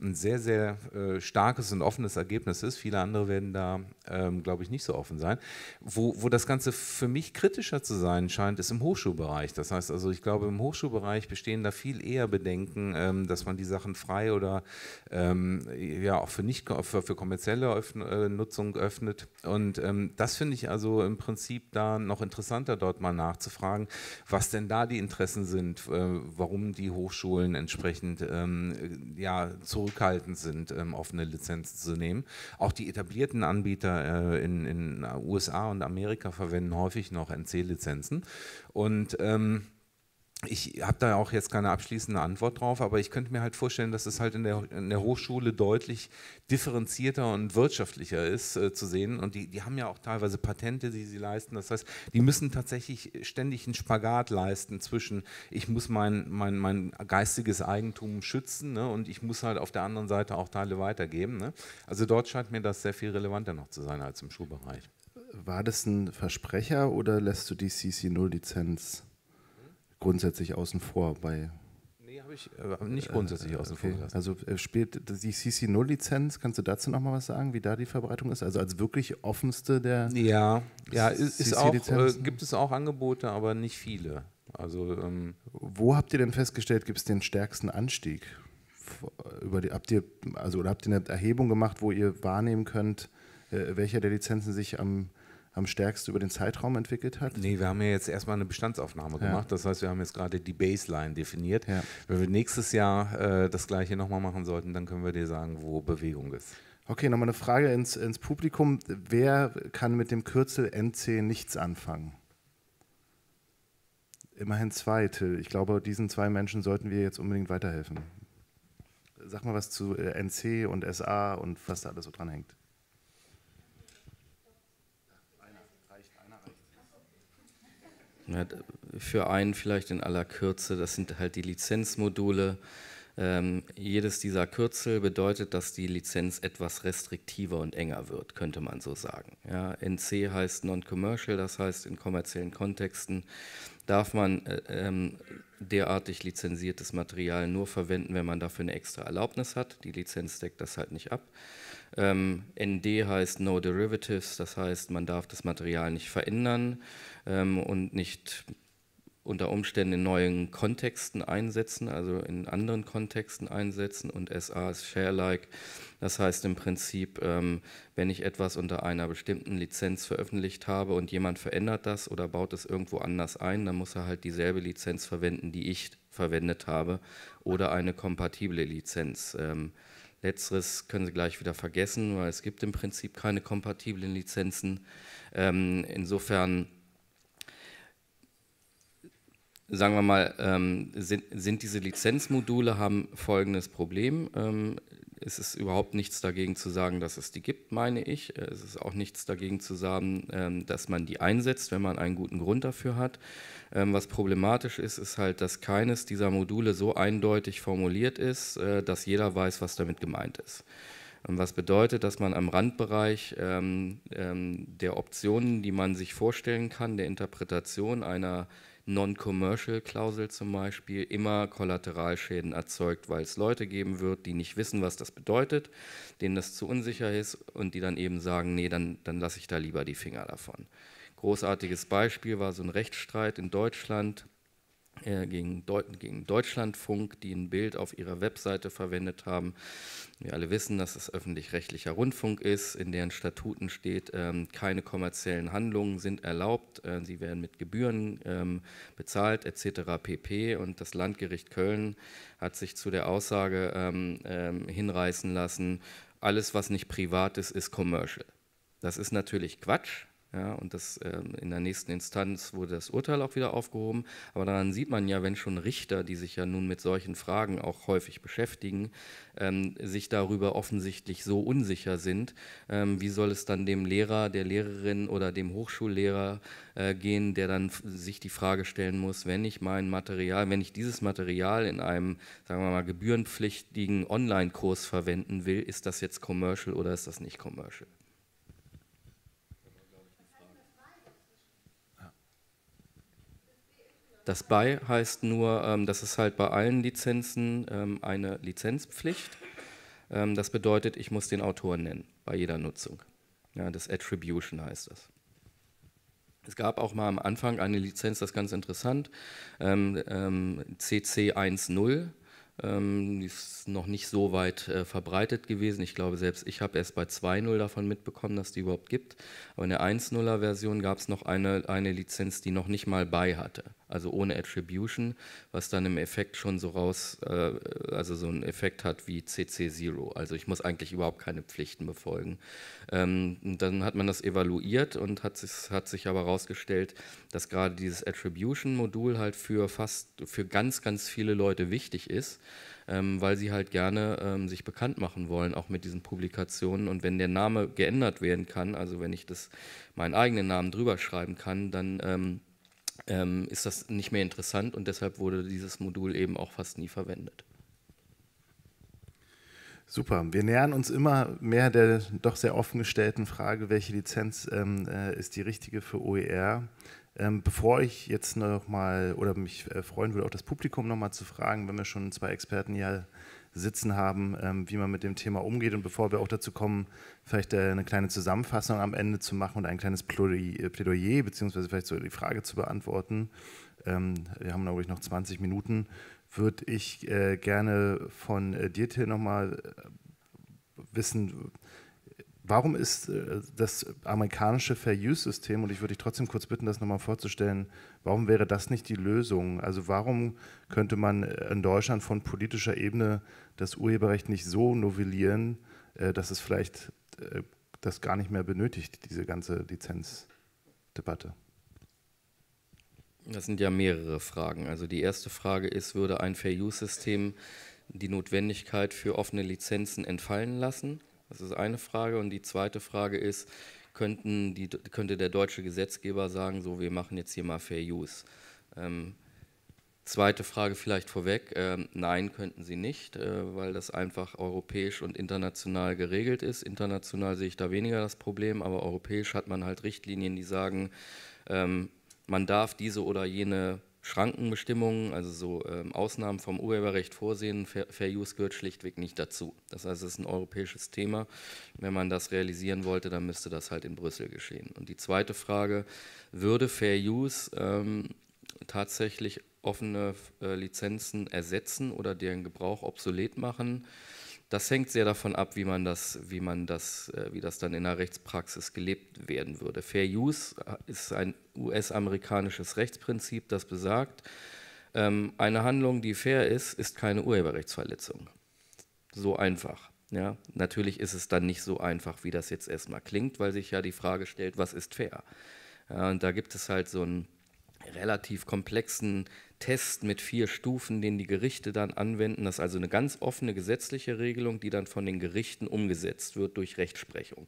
ein sehr, sehr äh, starkes und offenes Ergebnis ist. Viele andere werden da, ähm, glaube ich, nicht so offen sein. Wo, wo das Ganze für mich kritischer zu sein scheint, ist im Hochschulbereich. Das heißt also, ich glaube, im Hochschulbereich bestehen da viel eher Bedenken, ähm, dass man die Sachen frei frei oder ähm, ja auch für nicht für, für kommerzielle Öffn äh, Nutzung öffnet. Und ähm, das finde ich also im Prinzip da noch interessanter, dort mal nachzufragen, was denn da die Interessen sind, äh, warum die Hochschulen entsprechend ähm, ja, zurückhaltend sind, offene ähm, Lizenzen zu nehmen. Auch die etablierten Anbieter äh, in, in USA und Amerika verwenden häufig noch NC-Lizenzen. Und ähm, ich habe da auch jetzt keine abschließende Antwort drauf, aber ich könnte mir halt vorstellen, dass es halt in der, in der Hochschule deutlich differenzierter und wirtschaftlicher ist äh, zu sehen. Und die, die haben ja auch teilweise Patente, die sie leisten. Das heißt, die müssen tatsächlich ständig einen Spagat leisten zwischen, ich muss mein, mein, mein geistiges Eigentum schützen ne, und ich muss halt auf der anderen Seite auch Teile weitergeben. Ne? Also dort scheint mir das sehr viel relevanter noch zu sein als im Schulbereich. War das ein Versprecher oder lässt du die CC0-Lizenz? grundsätzlich außen vor bei. Nee, habe ich äh, nicht grundsätzlich äh, außen okay. vor gelassen. Also äh, spielt die CC0-Lizenz, kannst du dazu nochmal was sagen, wie da die Verbreitung ist? Also als wirklich offenste der. Ja, ja ist, ist auch, äh, gibt es auch Angebote, aber nicht viele. Also, ähm, Wo habt ihr denn festgestellt, gibt es den stärksten Anstieg? Äh, über die, habt ihr, also, oder habt ihr eine Erhebung gemacht, wo ihr wahrnehmen könnt, äh, welcher der Lizenzen sich am am stärksten über den Zeitraum entwickelt hat? Nee, wir haben ja jetzt erstmal eine Bestandsaufnahme ja. gemacht. Das heißt, wir haben jetzt gerade die Baseline definiert. Ja. Wenn wir nächstes Jahr äh, das gleiche nochmal machen sollten, dann können wir dir sagen, wo Bewegung ist. Okay, nochmal eine Frage ins, ins Publikum. Wer kann mit dem Kürzel NC nichts anfangen? Immerhin zwei, Till. Ich glaube, diesen zwei Menschen sollten wir jetzt unbedingt weiterhelfen. Sag mal was zu äh, NC und SA und was da alles so dran hängt. Äh, für einen vielleicht in aller Kürze, das sind halt die Lizenzmodule. Ähm, jedes dieser Kürzel bedeutet, dass die Lizenz etwas restriktiver und enger wird, könnte man so sagen. Ja, NC heißt Non-Commercial, das heißt in kommerziellen Kontexten darf man äh, ähm, derartig lizenziertes Material nur verwenden, wenn man dafür eine extra Erlaubnis hat. Die Lizenz deckt das halt nicht ab. Ähm, ND heißt No Derivatives, das heißt, man darf das Material nicht verändern ähm, und nicht unter Umständen in neuen Kontexten einsetzen, also in anderen Kontexten einsetzen und SA ist Share-like. Das heißt im Prinzip, ähm, wenn ich etwas unter einer bestimmten Lizenz veröffentlicht habe und jemand verändert das oder baut es irgendwo anders ein, dann muss er halt dieselbe Lizenz verwenden, die ich verwendet habe oder eine kompatible Lizenz. Ähm, Letzteres können Sie gleich wieder vergessen, weil es gibt im Prinzip keine kompatiblen Lizenzen. Ähm, insofern sagen wir mal, ähm, sind, sind, diese Lizenzmodule haben folgendes Problem. Ähm, es ist überhaupt nichts dagegen zu sagen, dass es die gibt, meine ich. Äh, es ist auch nichts dagegen zu sagen, ähm, dass man die einsetzt, wenn man einen guten Grund dafür hat. Ähm, was problematisch ist, ist halt, dass keines dieser Module so eindeutig formuliert ist, äh, dass jeder weiß, was damit gemeint ist. Was bedeutet, dass man am Randbereich ähm, ähm, der Optionen, die man sich vorstellen kann, der Interpretation einer äh, Non-Commercial-Klausel zum Beispiel immer Kollateralschäden erzeugt, weil es Leute geben wird, die nicht wissen, was das bedeutet, denen das zu unsicher ist und die dann eben sagen, nee, dann, dann lasse ich da lieber die Finger davon. Großartiges Beispiel war so ein Rechtsstreit in Deutschland gegen, Deu gegen Deutschlandfunk, die ein Bild auf ihrer Webseite verwendet haben. Wir alle wissen, dass es öffentlich-rechtlicher Rundfunk ist, in deren Statuten steht, ähm, keine kommerziellen Handlungen sind erlaubt, äh, sie werden mit Gebühren ähm, bezahlt etc. pp. Und das Landgericht Köln hat sich zu der Aussage ähm, ähm, hinreißen lassen, alles, was nicht privat ist, ist commercial. Das ist natürlich Quatsch, ja, und das, ähm, in der nächsten Instanz wurde das Urteil auch wieder aufgehoben. Aber daran sieht man ja, wenn schon Richter, die sich ja nun mit solchen Fragen auch häufig beschäftigen, ähm, sich darüber offensichtlich so unsicher sind, ähm, wie soll es dann dem Lehrer, der Lehrerin oder dem Hochschullehrer äh, gehen, der dann sich die Frage stellen muss, wenn ich mein Material, wenn ich dieses Material in einem, sagen wir mal, gebührenpflichtigen Online-Kurs verwenden will, ist das jetzt commercial oder ist das nicht commercial? Das bei heißt nur, ähm, dass es halt bei allen Lizenzen ähm, eine Lizenzpflicht. Ähm, das bedeutet, ich muss den Autor nennen bei jeder Nutzung. Ja, das Attribution heißt das. Es gab auch mal am Anfang eine Lizenz, das ist ganz interessant, ähm, ähm, CC 1.0. Ähm, die ist noch nicht so weit äh, verbreitet gewesen. Ich glaube, selbst ich habe erst bei 2.0 davon mitbekommen, dass die überhaupt gibt. Aber in der 1.0er Version gab es noch eine, eine Lizenz, die noch nicht mal bei hatte. Also ohne Attribution, was dann im Effekt schon so raus, äh, also so einen Effekt hat wie CC0. Also ich muss eigentlich überhaupt keine Pflichten befolgen. Ähm, dann hat man das evaluiert und hat sich, hat sich aber herausgestellt, dass gerade dieses Attribution-Modul halt für fast, für ganz, ganz viele Leute wichtig ist ähm, weil sie halt gerne ähm, sich bekannt machen wollen, auch mit diesen Publikationen. Und wenn der Name geändert werden kann, also wenn ich das meinen eigenen Namen drüber schreiben kann, dann ähm, ähm ist das nicht mehr interessant und deshalb wurde dieses Modul eben auch fast nie verwendet. Super, wir nähern uns immer mehr der doch sehr offen gestellten Frage, welche Lizenz ähm, äh, ist die richtige für OER. Ähm, bevor ich jetzt nochmal oder mich äh, freuen würde, auch das Publikum nochmal zu fragen, wenn wir schon zwei Experten hier sitzen haben, ähm, wie man mit dem Thema umgeht und bevor wir auch dazu kommen, vielleicht äh, eine kleine Zusammenfassung am Ende zu machen und ein kleines Plädoyer, äh, Plädoyer beziehungsweise vielleicht so die Frage zu beantworten. Ähm, wir haben, glaube ich, noch 20 Minuten. Würde ich äh, gerne von äh, dir, Till, nochmal äh, wissen, warum ist äh, das amerikanische Fair Use System, und ich würde dich trotzdem kurz bitten, das nochmal vorzustellen, warum wäre das nicht die Lösung? Also warum könnte man äh, in Deutschland von politischer Ebene das Urheberrecht nicht so novellieren, äh, dass es vielleicht das gar nicht mehr benötigt, diese ganze Lizenzdebatte? Das sind ja mehrere Fragen. Also die erste Frage ist, würde ein Fair Use System die Notwendigkeit für offene Lizenzen entfallen lassen? Das ist eine Frage. Und die zweite Frage ist, könnten die, könnte der deutsche Gesetzgeber sagen, so, wir machen jetzt hier mal Fair Use? Ähm, zweite Frage vielleicht vorweg. Ähm, nein, könnten sie nicht, äh, weil das einfach europäisch und international geregelt ist. International sehe ich da weniger das Problem, aber europäisch hat man halt Richtlinien, die sagen, ähm, man darf diese oder jene Schrankenbestimmungen, also so ähm, Ausnahmen vom Urheberrecht vorsehen, Fair, Fair, Use gehört schlichtweg nicht dazu. Das heißt, es ist ein europäisches Thema. Wenn man das realisieren wollte, dann müsste das halt in Brüssel geschehen. Und die zweite Frage, würde Fair Use ähm, tatsächlich offene äh, Lizenzen ersetzen oder deren Gebrauch obsolet machen? Das hängt sehr davon ab, wie man das, wie man das, äh, wie das dann in der Rechtspraxis gelebt werden würde. Fair Use äh, ist ein US-amerikanisches Rechtsprinzip, das besagt, ähm, eine Handlung, die fair ist, ist keine Urheberrechtsverletzung. So einfach. Ja, natürlich ist es dann nicht so einfach, wie das jetzt erstmal klingt, weil sich ja die Frage stellt, was ist fair? Ja, und da gibt es halt so einen relativ komplexen Test mit vier Stufen, den die Gerichte dann anwenden. Das ist also eine ganz offene gesetzliche Regelung, die dann von den Gerichten umgesetzt wird durch Rechtsprechung.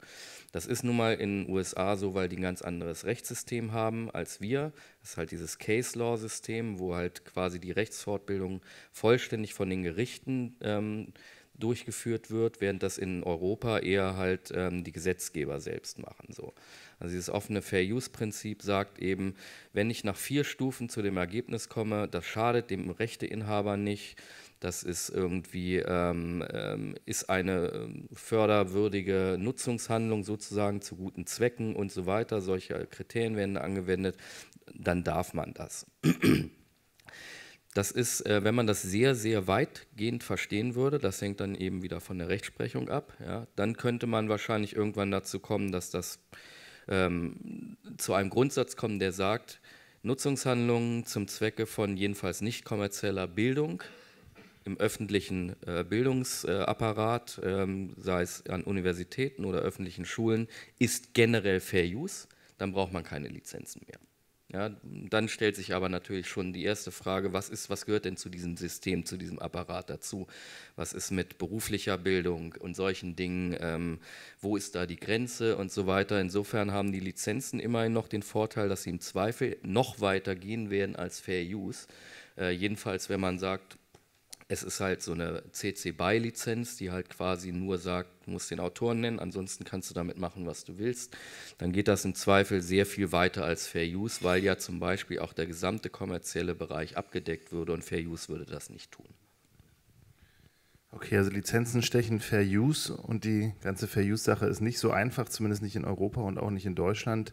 Das ist nun mal in den USA so, weil die ein ganz anderes Rechtssystem haben als wir. Das ist halt dieses Case-Law-System, wo halt quasi die Rechtsfortbildung vollständig von den Gerichten ähm, durchgeführt wird, während das in Europa eher halt ähm, die Gesetzgeber selbst machen. So. Also dieses offene Fair-Use-Prinzip sagt eben, wenn ich nach vier Stufen zu dem Ergebnis komme, das schadet dem Rechteinhaber nicht, das ist irgendwie ähm, ähm ist eine ähm, förderwürdige Nutzungshandlung sozusagen zu guten Zwecken und so weiter. Solche Kriterien werden angewendet, dann darf man das. Das ist, äh, wenn man das sehr, sehr weitgehend verstehen würde, das hängt dann eben wieder von der Rechtsprechung ab, ja, dann könnte man wahrscheinlich irgendwann dazu kommen, dass das ähm, zu einem Grundsatz kommt, der sagt, Nutzungshandlungen zum Zwecke von jedenfalls nicht kommerzieller Bildung im öffentlichen äh, Bildungsapparat, äh, sei es an Universitäten oder öffentlichen Schulen, ist generell Fair Use, dann braucht man keine Lizenzen mehr. Ja, dann stellt sich aber natürlich schon die erste Frage, was ist, was gehört denn zu diesem System, zu diesem Apparat dazu? Was ist mit beruflicher Bildung und solchen Dingen? Ähm, wo ist da die Grenze und so weiter? Insofern haben die Lizenzen immerhin noch den Vorteil, dass sie im Zweifel noch weiter gehen werden als Fair Use. Äh, jedenfalls, wenn man sagt, es ist halt so eine CC-BY-Lizenz, die halt quasi nur sagt, du musst den Autoren nennen, ansonsten kannst du damit machen, was du willst. Dann geht das im Zweifel sehr viel weiter als Fair Use, weil ja zum Beispiel auch der gesamte kommerzielle Bereich abgedeckt würde und Fair Use würde das nicht tun. Okay, also Lizenzen stechen Fair Use und die ganze Fair Use-Sache ist nicht so einfach, zumindest nicht in Europa und auch nicht in Deutschland.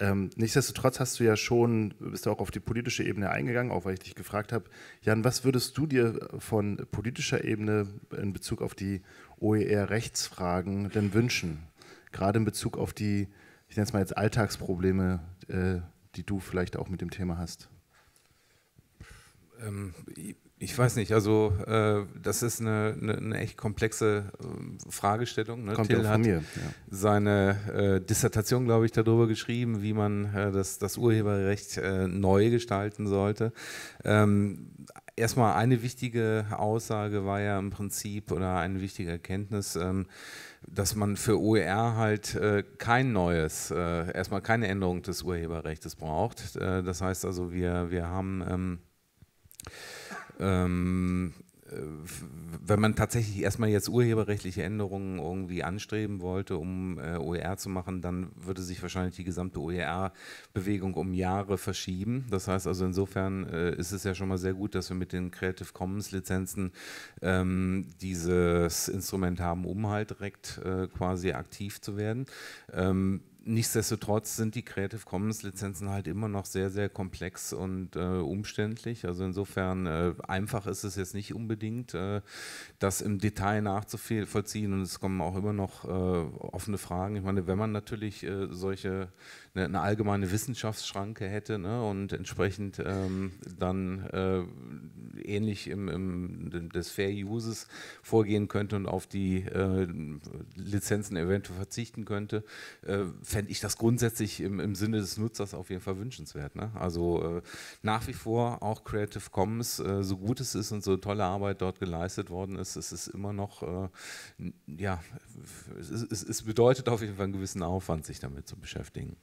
Ähm, nichtsdestotrotz hast du ja schon, bist du auch auf die politische Ebene eingegangen, auch weil ich dich gefragt habe. Jan, was würdest du dir von politischer Ebene in Bezug auf die OER-Rechtsfragen denn wünschen? Gerade in Bezug auf die, ich nenne es mal jetzt Alltagsprobleme, äh, die du vielleicht auch mit dem Thema hast. Ähm, ich weiß nicht, also äh, das ist eine, eine, eine echt komplexe äh, Fragestellung. Ne? Kommt Till hat mir, ja. seine äh, Dissertation, glaube ich, darüber geschrieben, wie man äh, das, das, Urheberrecht äh, neu gestalten sollte. Ähm, erstmal eine wichtige Aussage war ja im Prinzip oder eine wichtige Erkenntnis, ähm, dass man für OER halt äh, kein neues, äh, erstmal keine Änderung des Urheberrechts braucht. das heißt also, wir, wir haben... Ähm, ähm, äh, wenn man tatsächlich erstmal jetzt urheberrechtliche Änderungen irgendwie anstreben wollte, um äh, OER zu machen, dann würde sich wahrscheinlich die gesamte OER-Bewegung um Jahre verschieben. Das heißt also, insofern äh, ist es ja schon mal sehr gut, dass wir mit den Creative Commons-Lizenzen ähm, dieses Instrument haben, um halt direkt äh, quasi aktiv zu werden. Ähm, Nichtsdestotrotz sind die Creative Commons Lizenzen halt immer noch sehr, sehr komplex und äh, umständlich. Also insofern äh, einfach ist es jetzt nicht unbedingt, äh, das im Detail nachzuvollziehen. Und es kommen auch immer noch äh, offene Fragen. Ich meine, wenn man natürlich äh, solche eine, eine, allgemeine Wissenschaftsschranke hätte ne, und entsprechend ähm, dann äh, ähnlich im, im, des Fair Uses vorgehen könnte und auf die Lizenzen eventuell verzichten könnte, äh, fände ich das grundsätzlich im, im, Sinne des Nutzers auf jeden Fall wünschenswert. Ne? Also äh, nach wie vor auch Creative Commons, äh, so gut es ist und so tolle Arbeit dort geleistet worden ist, es ist immer noch, äh, ja, es, es bedeutet auf jeden Fall einen gewissen Aufwand, sich damit zu beschäftigen.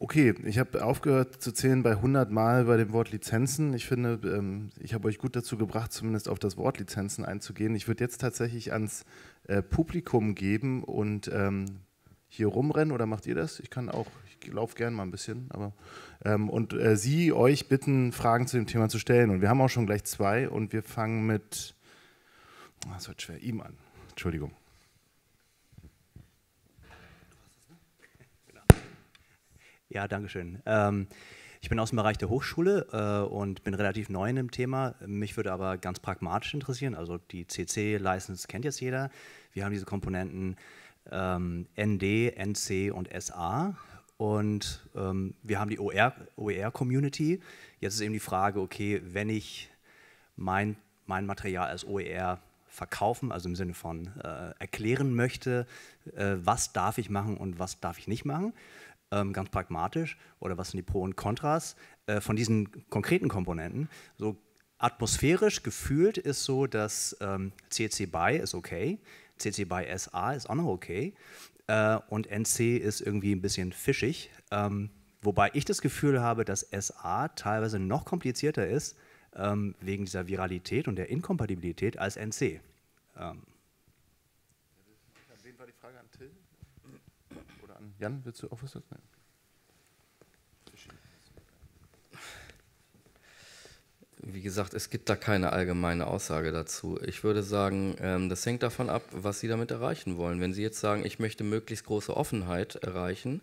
Okay, ich habe aufgehört zu zählen bei 100 Mal bei dem Wort Lizenzen. Ich finde, ähm, ich habe euch gut dazu gebracht, zumindest auf das Wort Lizenzen einzugehen. Ich würde jetzt tatsächlich ans äh, Publikum geben und ähm, hier rumrennen oder macht ihr das? Ich kann auch, ich laufe gerne mal ein bisschen, aber ähm, und äh, sie euch bitten, Fragen zu dem Thema zu stellen. Und wir haben auch schon gleich zwei und wir fangen mit, das ah, wird schwer, ihm an. Entschuldigung. Ja, danke schön. Ähm, ich bin aus dem Bereich der Hochschule äh, und bin relativ neu in dem Thema. Mich würde aber ganz pragmatisch interessieren. Also die CC-License kennt jetzt jeder. Wir haben diese Komponenten ähm, ND, NC und SA. Und ähm, wir haben die OER-Community. OER Jetzt ist eben die Frage, okay, wenn ich mein, mein Material als OER verkaufen, also im Sinne von äh, erklären möchte, äh, was darf ich machen und was darf ich nicht machen, ähm, ganz pragmatisch, oder was sind die Pro und Kontras äh, von diesen konkreten Komponenten. So atmosphärisch gefühlt ist so, dass ähm, CC BY ist okay, CC BY SA ist auch noch okay. Äh, und NC ist irgendwie ein bisschen fischig. Ähm, wobei ich das Gefühl habe, dass SA teilweise noch komplizierter ist ähm, wegen dieser Viralität und der Inkompatibilität als NC. Ähm. An wen war die Frage an Till? Oder an Jan? Willst du auch was sagen? Wie gesagt, es gibt da keine allgemeine Aussage dazu. Ich würde sagen, ähm, das hängt davon ab, was Sie damit erreichen wollen. Wenn Sie jetzt sagen, ich möchte möglichst große Offenheit erreichen,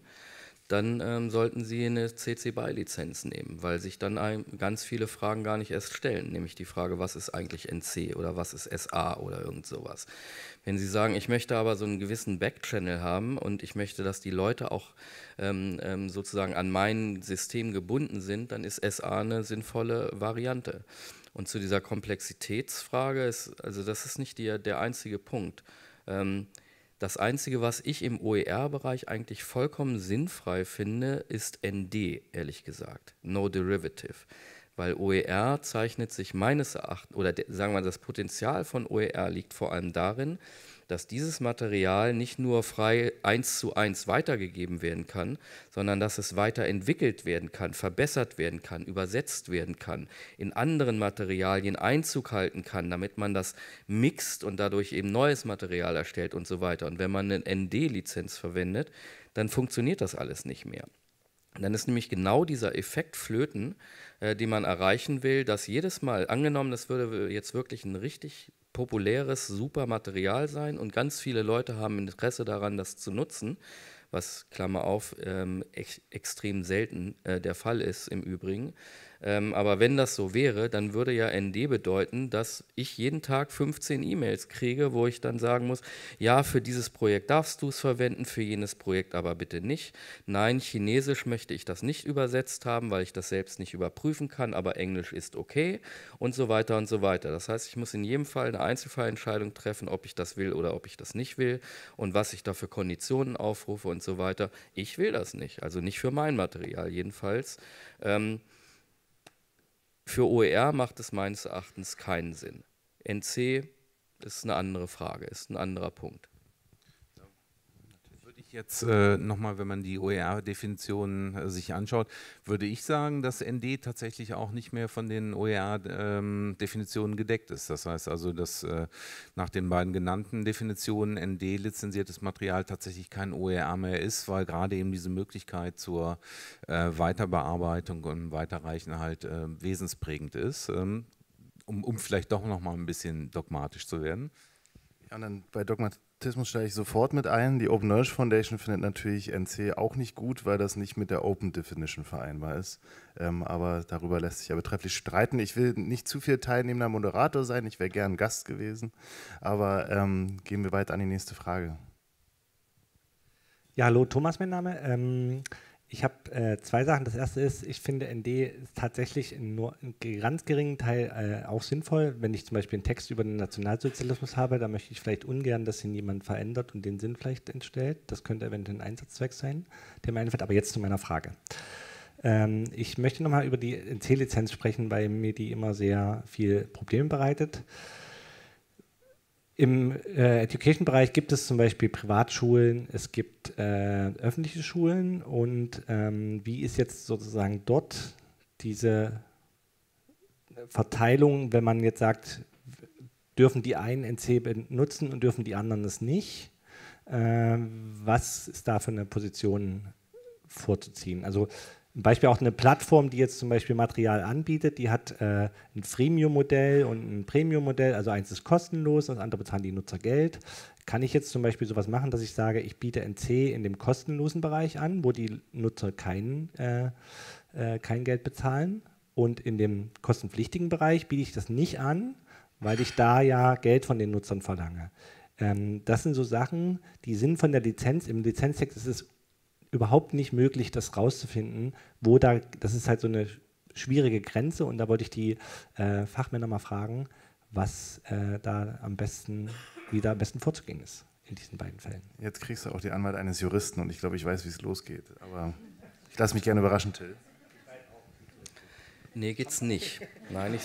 dann ähm, sollten Sie eine CC-BY-Lizenz nehmen, weil sich dann ein, ganz viele Fragen gar nicht erst stellen, nämlich die Frage, was ist eigentlich NC oder was ist SA oder irgend sowas. Wenn Sie sagen, ich möchte aber so einen gewissen Backchannel haben und ich möchte, dass die Leute auch ähm, ähm, sozusagen an mein System gebunden sind, dann ist SA eine sinnvolle Variante. Und zu dieser Komplexitätsfrage ist, also das ist nicht die, der einzige Punkt. Ähm, das Einzige, was ich im OER-Bereich eigentlich vollkommen sinnfrei finde, ist ND, ehrlich gesagt. No Derivative. Weil OER zeichnet sich meines Erachtens, oder sagen wir, mal, das Potenzial von OER liegt vor allem darin, dass dieses Material nicht nur frei eins zu eins weitergegeben werden kann, sondern dass es weiterentwickelt werden kann, verbessert werden kann, übersetzt werden kann, in anderen Materialien Einzug halten kann, damit man das mixt und dadurch eben neues Material erstellt und so weiter. Und wenn man eine ND-Lizenz verwendet, dann funktioniert das alles nicht mehr. Dann ist nämlich genau dieser Effekt flöten, äh, den man erreichen will, dass jedes Mal, angenommen, das würde jetzt wirklich ein richtig populäres, super Material sein und ganz viele Leute haben Interesse daran, das zu nutzen, was, Klammer auf, ähm, ex extrem selten äh, der Fall ist im Übrigen. Ähm, aber wenn das so wäre, dann würde ja ND bedeuten, dass ich jeden Tag 15 E-Mails kriege, wo ich dann sagen muss, ja, für dieses Projekt darfst du es verwenden, für jenes Projekt aber bitte nicht. Nein, Chinesisch möchte ich das nicht übersetzt haben, weil ich das selbst nicht überprüfen kann, aber Englisch ist okay und so weiter und so weiter. Das heißt, ich muss in jedem Fall eine Einzelfallentscheidung treffen, ob ich das will oder ob ich das nicht will und was ich da für Konditionen aufrufe und so weiter. Ich will das nicht, also nicht für mein Material jedenfalls. Ähm, für OER macht es meines Erachtens keinen Sinn. NC ist eine andere Frage, ist ein anderer Punkt jetzt äh, nochmal, wenn man die OER-Definition äh, sich anschaut, würde ich sagen, dass ND tatsächlich auch nicht mehr von den OER-Definitionen ähm, gedeckt ist. Das heißt also, dass äh, nach den beiden genannten Definitionen ND-lizenziertes Material tatsächlich kein OER mehr ist, weil gerade eben diese Möglichkeit zur äh, Weiterbearbeitung und Weiterreichen halt äh, wesensprägend ist, ähm, um, um vielleicht doch nochmal ein bisschen dogmatisch zu werden. Ja, und dann bei Dogmat Nepotismus steige ich sofort mit ein. Die Open Knowledge Foundation findet natürlich NC auch nicht gut, weil das nicht mit der Open Definition vereinbar ist. Ähm, aber darüber lässt sich ja betrefflich streiten. Ich will nicht zu viel teilnehmender Moderator sein. Ich wäre gern Gast gewesen. Aber ähm, gehen wir weiter an die nächste Frage. Ja, hallo, Thomas, mein Name. Ähm, ich habe äh, zwei Sachen. Das erste ist, ich finde ND ist tatsächlich in nur einem ganz geringen Teil äh, auch sinnvoll. Wenn ich zum Beispiel einen Text über den Nationalsozialismus habe, dann möchte ich vielleicht ungern, dass ihn jemand verändert und den Sinn vielleicht entstellt. Das könnte eventuell ein Einsatzzweck sein, der mir einfällt. Aber jetzt zu meiner Frage. Ähm, ich möchte nochmal über die NC-Lizenz sprechen, weil mir die immer sehr viel Probleme bereitet. Im äh, Education-Bereich gibt es zum Beispiel Privatschulen, es gibt äh, öffentliche Schulen und ähm, wie ist jetzt sozusagen dort diese Verteilung, wenn man jetzt sagt, dürfen die einen NC benutzen und dürfen die anderen es nicht? Äh, was ist da für eine Position vorzuziehen? Also ein Beispiel auch eine Plattform, die jetzt zum Beispiel Material anbietet, die hat äh, ein Freemium-Modell und ein Premium-Modell. Also eins ist kostenlos, das andere bezahlen die Nutzer Geld. Kann ich jetzt zum Beispiel sowas machen, dass ich sage, ich biete NC in dem kostenlosen Bereich an, wo die Nutzer kein, äh, äh, kein Geld bezahlen? Und in dem kostenpflichtigen Bereich biete ich das nicht an, weil ich da ja Geld von den Nutzern verlange. Ähm, das sind so Sachen, die sind von der Lizenz. Im Lizenztext ist es überhaupt nicht möglich, das rauszufinden, wo da, das ist halt so eine schwierige Grenze und da wollte ich die äh, Fachmänner mal fragen, was äh, da am besten, wie da am besten vorzugehen ist in diesen beiden Fällen. Jetzt kriegst du auch die Anwalt eines Juristen und ich glaube, ich weiß, wie es losgeht. Aber ich lasse mich gerne überraschen, Till. Nee, geht's nicht. Nein, ich.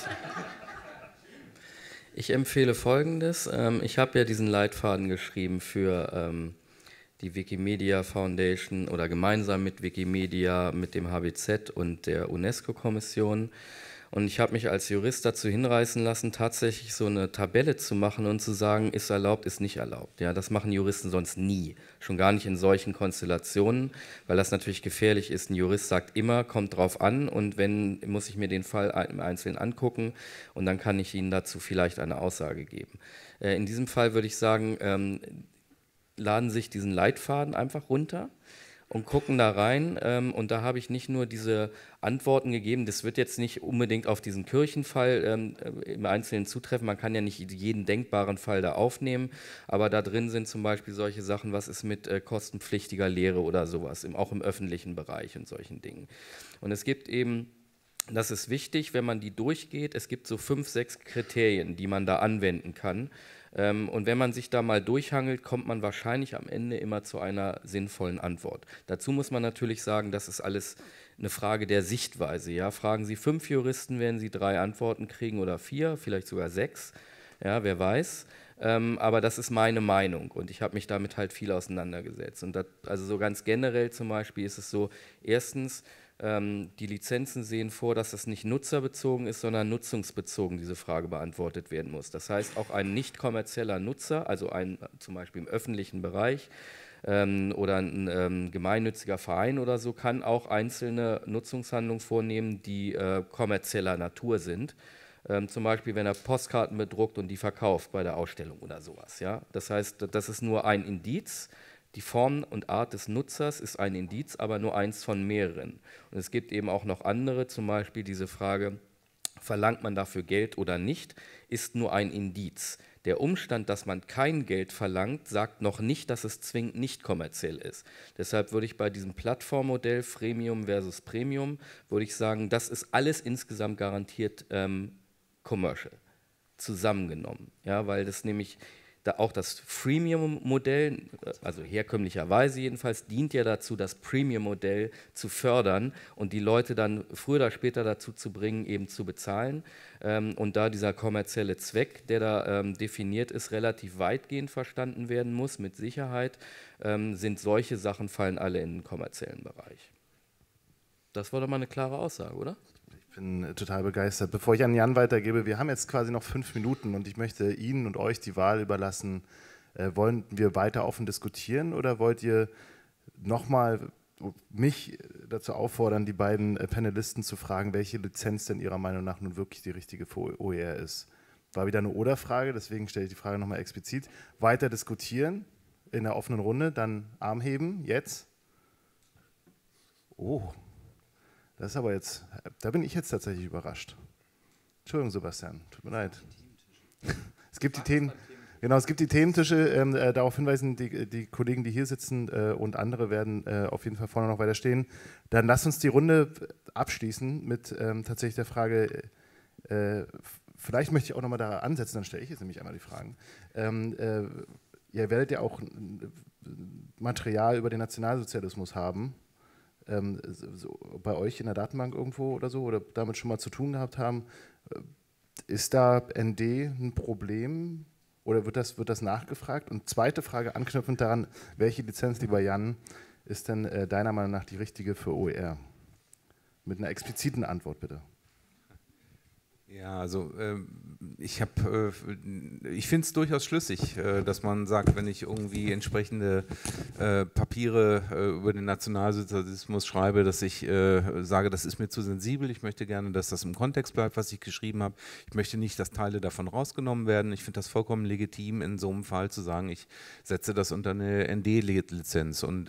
Ich empfehle folgendes. Ähm, ich habe ja diesen Leitfaden geschrieben für ähm, die Wikimedia Foundation oder gemeinsam mit Wikimedia, mit dem HBZ und der UNESCO-Kommission. Und ich habe mich als Jurist dazu hinreißen lassen, tatsächlich so eine Tabelle zu machen und zu sagen, ist erlaubt, ist nicht erlaubt. Ja, das machen Juristen sonst nie, schon gar nicht in solchen Konstellationen, weil das natürlich gefährlich ist. Ein Jurist sagt immer, kommt drauf an und wenn muss ich mir den Fall im Einzelnen angucken und dann kann ich Ihnen dazu vielleicht eine Aussage geben. Äh, in diesem Fall würde ich sagen, ähm, laden sich diesen Leitfaden einfach runter und gucken da rein. Ähm, und da habe ich nicht nur diese Antworten gegeben, das wird jetzt nicht unbedingt auf diesen Kirchenfall ähm, äh, im Einzelnen zutreffen. Man kann ja nicht jeden denkbaren Fall da aufnehmen, aber da drin sind zum Beispiel solche Sachen, was ist mit äh, kostenpflichtiger Lehre oder sowas, im, auch im öffentlichen Bereich und solchen Dingen. Und es gibt eben. Das ist wichtig, wenn man die durchgeht. Es gibt so fünf, sechs Kriterien, die man da anwenden kann, ähm, und wenn man sich da mal durchhangelt, kommt man wahrscheinlich am Ende immer zu einer sinnvollen Antwort. Dazu muss man natürlich sagen, das ist alles eine Frage der Sichtweise. Ja? Fragen Sie fünf Juristen, werden Sie drei Antworten kriegen oder vier, vielleicht sogar sechs. Ja, wer weiß. Ähm, aber das ist meine Meinung und ich habe mich damit halt viel auseinandergesetzt. Und dat, also so ganz generell zum Beispiel ist es so, erstens, ähm, die Lizenzen sehen vor, dass das nicht nutzerbezogen ist, sondern nutzungsbezogen diese Frage beantwortet werden muss. Das heißt, auch ein nicht kommerzieller Nutzer, also ein zum Beispiel im öffentlichen Bereich, ähm, oder ein ähm, gemeinnütziger Verein oder so kann auch einzelne Nutzungshandlungen vornehmen, die äh, kommerzieller Natur sind. Ähm, zum Beispiel, wenn er Postkarten bedruckt und die verkauft bei der Ausstellung oder sowas. Ja? Das heißt, das ist nur ein Indiz. Die Form und Art des Nutzers ist ein Indiz, aber nur eins von mehreren. Und es gibt eben auch noch andere, zum Beispiel diese Frage, verlangt man dafür Geld oder nicht, ist nur ein Indiz. Der Umstand, dass man kein Geld verlangt, sagt noch nicht, dass es zwingend nicht kommerziell ist. Deshalb würde ich bei diesem Plattformmodell Freemium versus Premium, würde ich sagen, das ist alles insgesamt garantiert ähm, commercial zusammengenommen, ja, weil das nämlich da auch das Freemium-Modell, äh, also herkömmlicherweise jedenfalls, dient ja dazu, das Premium-Modell zu fördern und die Leute dann früher oder später dazu zu bringen, eben zu bezahlen. Ähm, und da dieser kommerzielle Zweck, der da ähm, definiert ist, relativ weitgehend verstanden werden muss, mit Sicherheit, ähm, sind solche Sachen fallen alle in den kommerziellen Bereich. Das war doch mal eine klare Aussage, oder? bin äh, total begeistert. Bevor ich an Jan weitergebe, wir haben jetzt quasi noch fünf Minuten und ich möchte Ihnen und euch die Wahl überlassen. Äh, wollen wir weiter offen diskutieren oder wollt ihr nochmal mich dazu auffordern, die beiden äh, Panelisten zu fragen, welche Lizenz denn ihrer Meinung nach nun wirklich die richtige für OER ist? War wieder eine Oder-Frage, deswegen stelle ich die Frage nochmal explizit. Weiter diskutieren in der offenen Runde, dann Arm heben, jetzt. Oh, das ist aber jetzt, da bin ich jetzt tatsächlich überrascht. Entschuldigung, Sebastian, tut mir leid. Es gibt die Themen. Genau, es gibt die Thementische, ähm, äh, darauf hinweisen die, die, Kollegen, die hier sitzen äh, und andere werden äh, auf jeden Fall vorne noch weiter stehen. Dann lass uns die Runde abschließen mit ähm, tatsächlich der Frage, äh, vielleicht möchte ich auch nochmal da ansetzen, dann stelle ich jetzt nämlich einmal die Fragen. Ähm, äh, ihr werdet ja auch äh, Material über den Nationalsozialismus haben ähm, so bei euch in der Datenbank irgendwo oder so oder damit schon mal zu tun gehabt haben. Äh, ist da ND ein Problem oder wird das, wird das nachgefragt? Und zweite Frage anknüpfend daran, welche Lizenz, lieber mhm. Jan, ist denn äh, deiner Meinung nach die richtige für OER? Mit einer expliziten Antwort bitte. Ja, also ähm, ich habe, äh, ich finde es durchaus schlüssig, äh, dass man sagt, wenn ich irgendwie entsprechende äh, Papiere über den Nationalsozialismus schreibe, dass ich sage, das ist mir zu sensibel. Ich möchte gerne, dass das im Kontext bleibt, was ich geschrieben habe. Ich möchte nicht, dass Teile davon rausgenommen werden. Ich finde das vollkommen legitim, in so einem Fall zu sagen, ich setze das unter eine ND-Lizenz. Und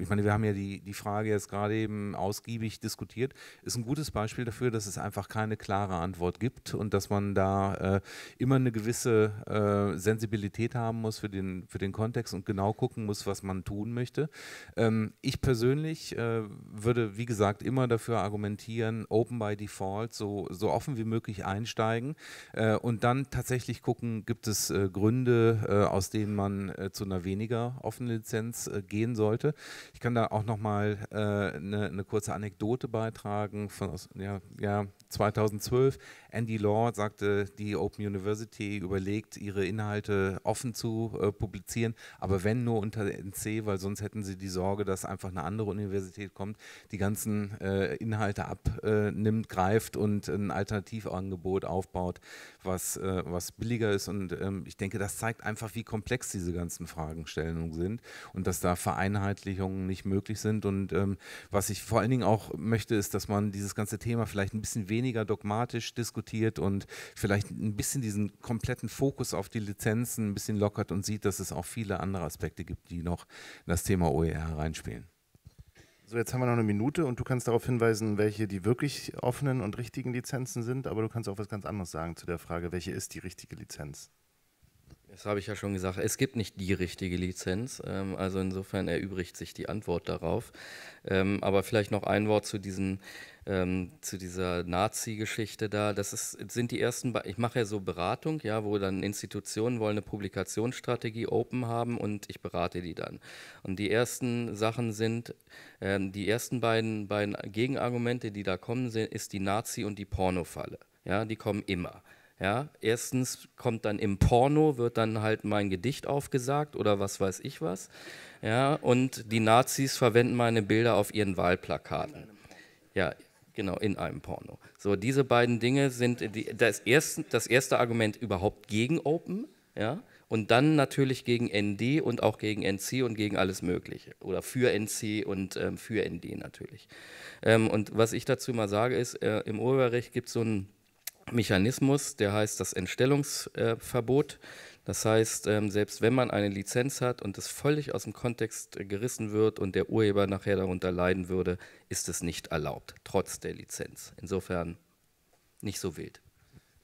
ich meine, wir haben ja die, die Frage jetzt gerade eben ausgiebig diskutiert. Ist ein gutes Beispiel dafür, dass es einfach keine klare Antwort gibt und dass man da äh, immer eine gewisse äh, Sensibilität haben muss für den, für den Kontext und genau gucken muss, was man tun möchte. Ähm, ich persönlich äh, würde, wie gesagt, immer dafür argumentieren, Open by Default so, so offen wie möglich einsteigen äh, und dann tatsächlich gucken, gibt es äh, Gründe, äh, aus denen man zu einer weniger offenen Lizenz gehen sollte. Ich kann da auch nochmal eine, eine kurze Anekdote beitragen von aus, ja, ja, 2012. Andy Lord sagte, die Open University überlegt, ihre Inhalte offen zu äh, publizieren, aber wenn nur unter NC, weil sonst hätten sie die Sorge, dass einfach eine andere Universität kommt, die ganzen äh, Inhalte abnimmt, greift und ein Alternativangebot aufbaut, was, äh, was billiger ist. Und ähm, ich denke, das zeigt einfach, wie komplex diese ganzen Fragestellungen sind und dass da Vereinheitlichungen nicht möglich sind. Und ähm, was ich vor allen Dingen auch möchte, ist, dass man dieses ganze Thema vielleicht ein bisschen weniger weniger dogmatisch diskutiert und vielleicht ein bisschen diesen kompletten Fokus auf die Lizenzen ein bisschen lockert und sieht, dass es auch viele andere Aspekte gibt, die noch in das Thema OER hereinspielen. So, jetzt haben wir noch eine Minute und du kannst darauf hinweisen, welche die wirklich offenen und richtigen Lizenzen sind, aber du kannst auch was ganz anderes sagen zu der Frage, welche ist die richtige Lizenz? Das habe ich ja schon gesagt. Es gibt nicht die richtige Lizenz. Ähm, also insofern erübrigt sich die Antwort darauf. Ähm, aber vielleicht noch ein Wort zu diesen ähm, zu dieser Nazi-Geschichte da. Das ist, sind die ersten, ba ich mache ja so Beratung, ja, wo dann Institutionen wollen eine Publikationsstrategie open haben und ich berate die dann. Und die ersten Sachen sind, ähm, die ersten beiden, beiden Gegenargumente, die da kommen, sind, ist die Nazi- und die Pornofalle. Ja, die kommen immer. Ja, erstens kommt dann im Porno, wird dann halt mein Gedicht aufgesagt oder was weiß ich was. Ja, und die Nazis verwenden meine Bilder auf ihren Wahlplakaten. Ja, Genau, in einem Porno. So, diese beiden Dinge sind die, das, erste, das erste Argument überhaupt gegen Open, ja, und dann natürlich gegen ND und auch gegen NC und gegen alles Mögliche. Oder für NC und ähm, für ND natürlich. Ähm, und was ich dazu mal sage ist, äh, im Urheberrecht gibt es so einen Mechanismus, der heißt das Entstellungsverbot. Äh, das heißt, ähm, selbst wenn man eine Lizenz hat und das völlig aus dem Kontext äh, gerissen wird und der Urheber nachher darunter leiden würde, ist es nicht erlaubt, trotz der Lizenz. Insofern nicht so wild.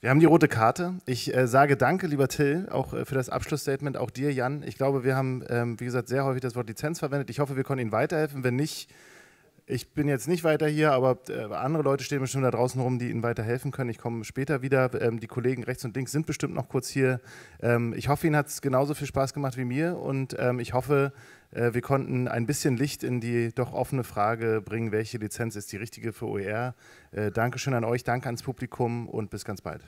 Wir haben die rote Karte. Ich äh, sage danke, lieber Till, auch äh, für das Abschlussstatement, auch dir, Jan. Ich glaube, wir haben, ähm, wie gesagt, sehr häufig das Wort Lizenz verwendet. Ich hoffe, wir konnten Ihnen weiterhelfen. Wenn nicht, ich bin jetzt nicht weiter hier, aber äh, andere Leute stehen bestimmt da draußen rum, die Ihnen weiterhelfen können. Ich komme später wieder. Ähm, die Kollegen rechts und links sind bestimmt noch kurz hier. Ähm, ich hoffe, Ihnen hat es genauso viel Spaß gemacht wie mir und ähm, ich hoffe, äh, wir konnten ein bisschen Licht in die doch offene Frage bringen, welche Lizenz ist die richtige für OER. Äh, Dankeschön an euch, danke ans Publikum und bis ganz bald.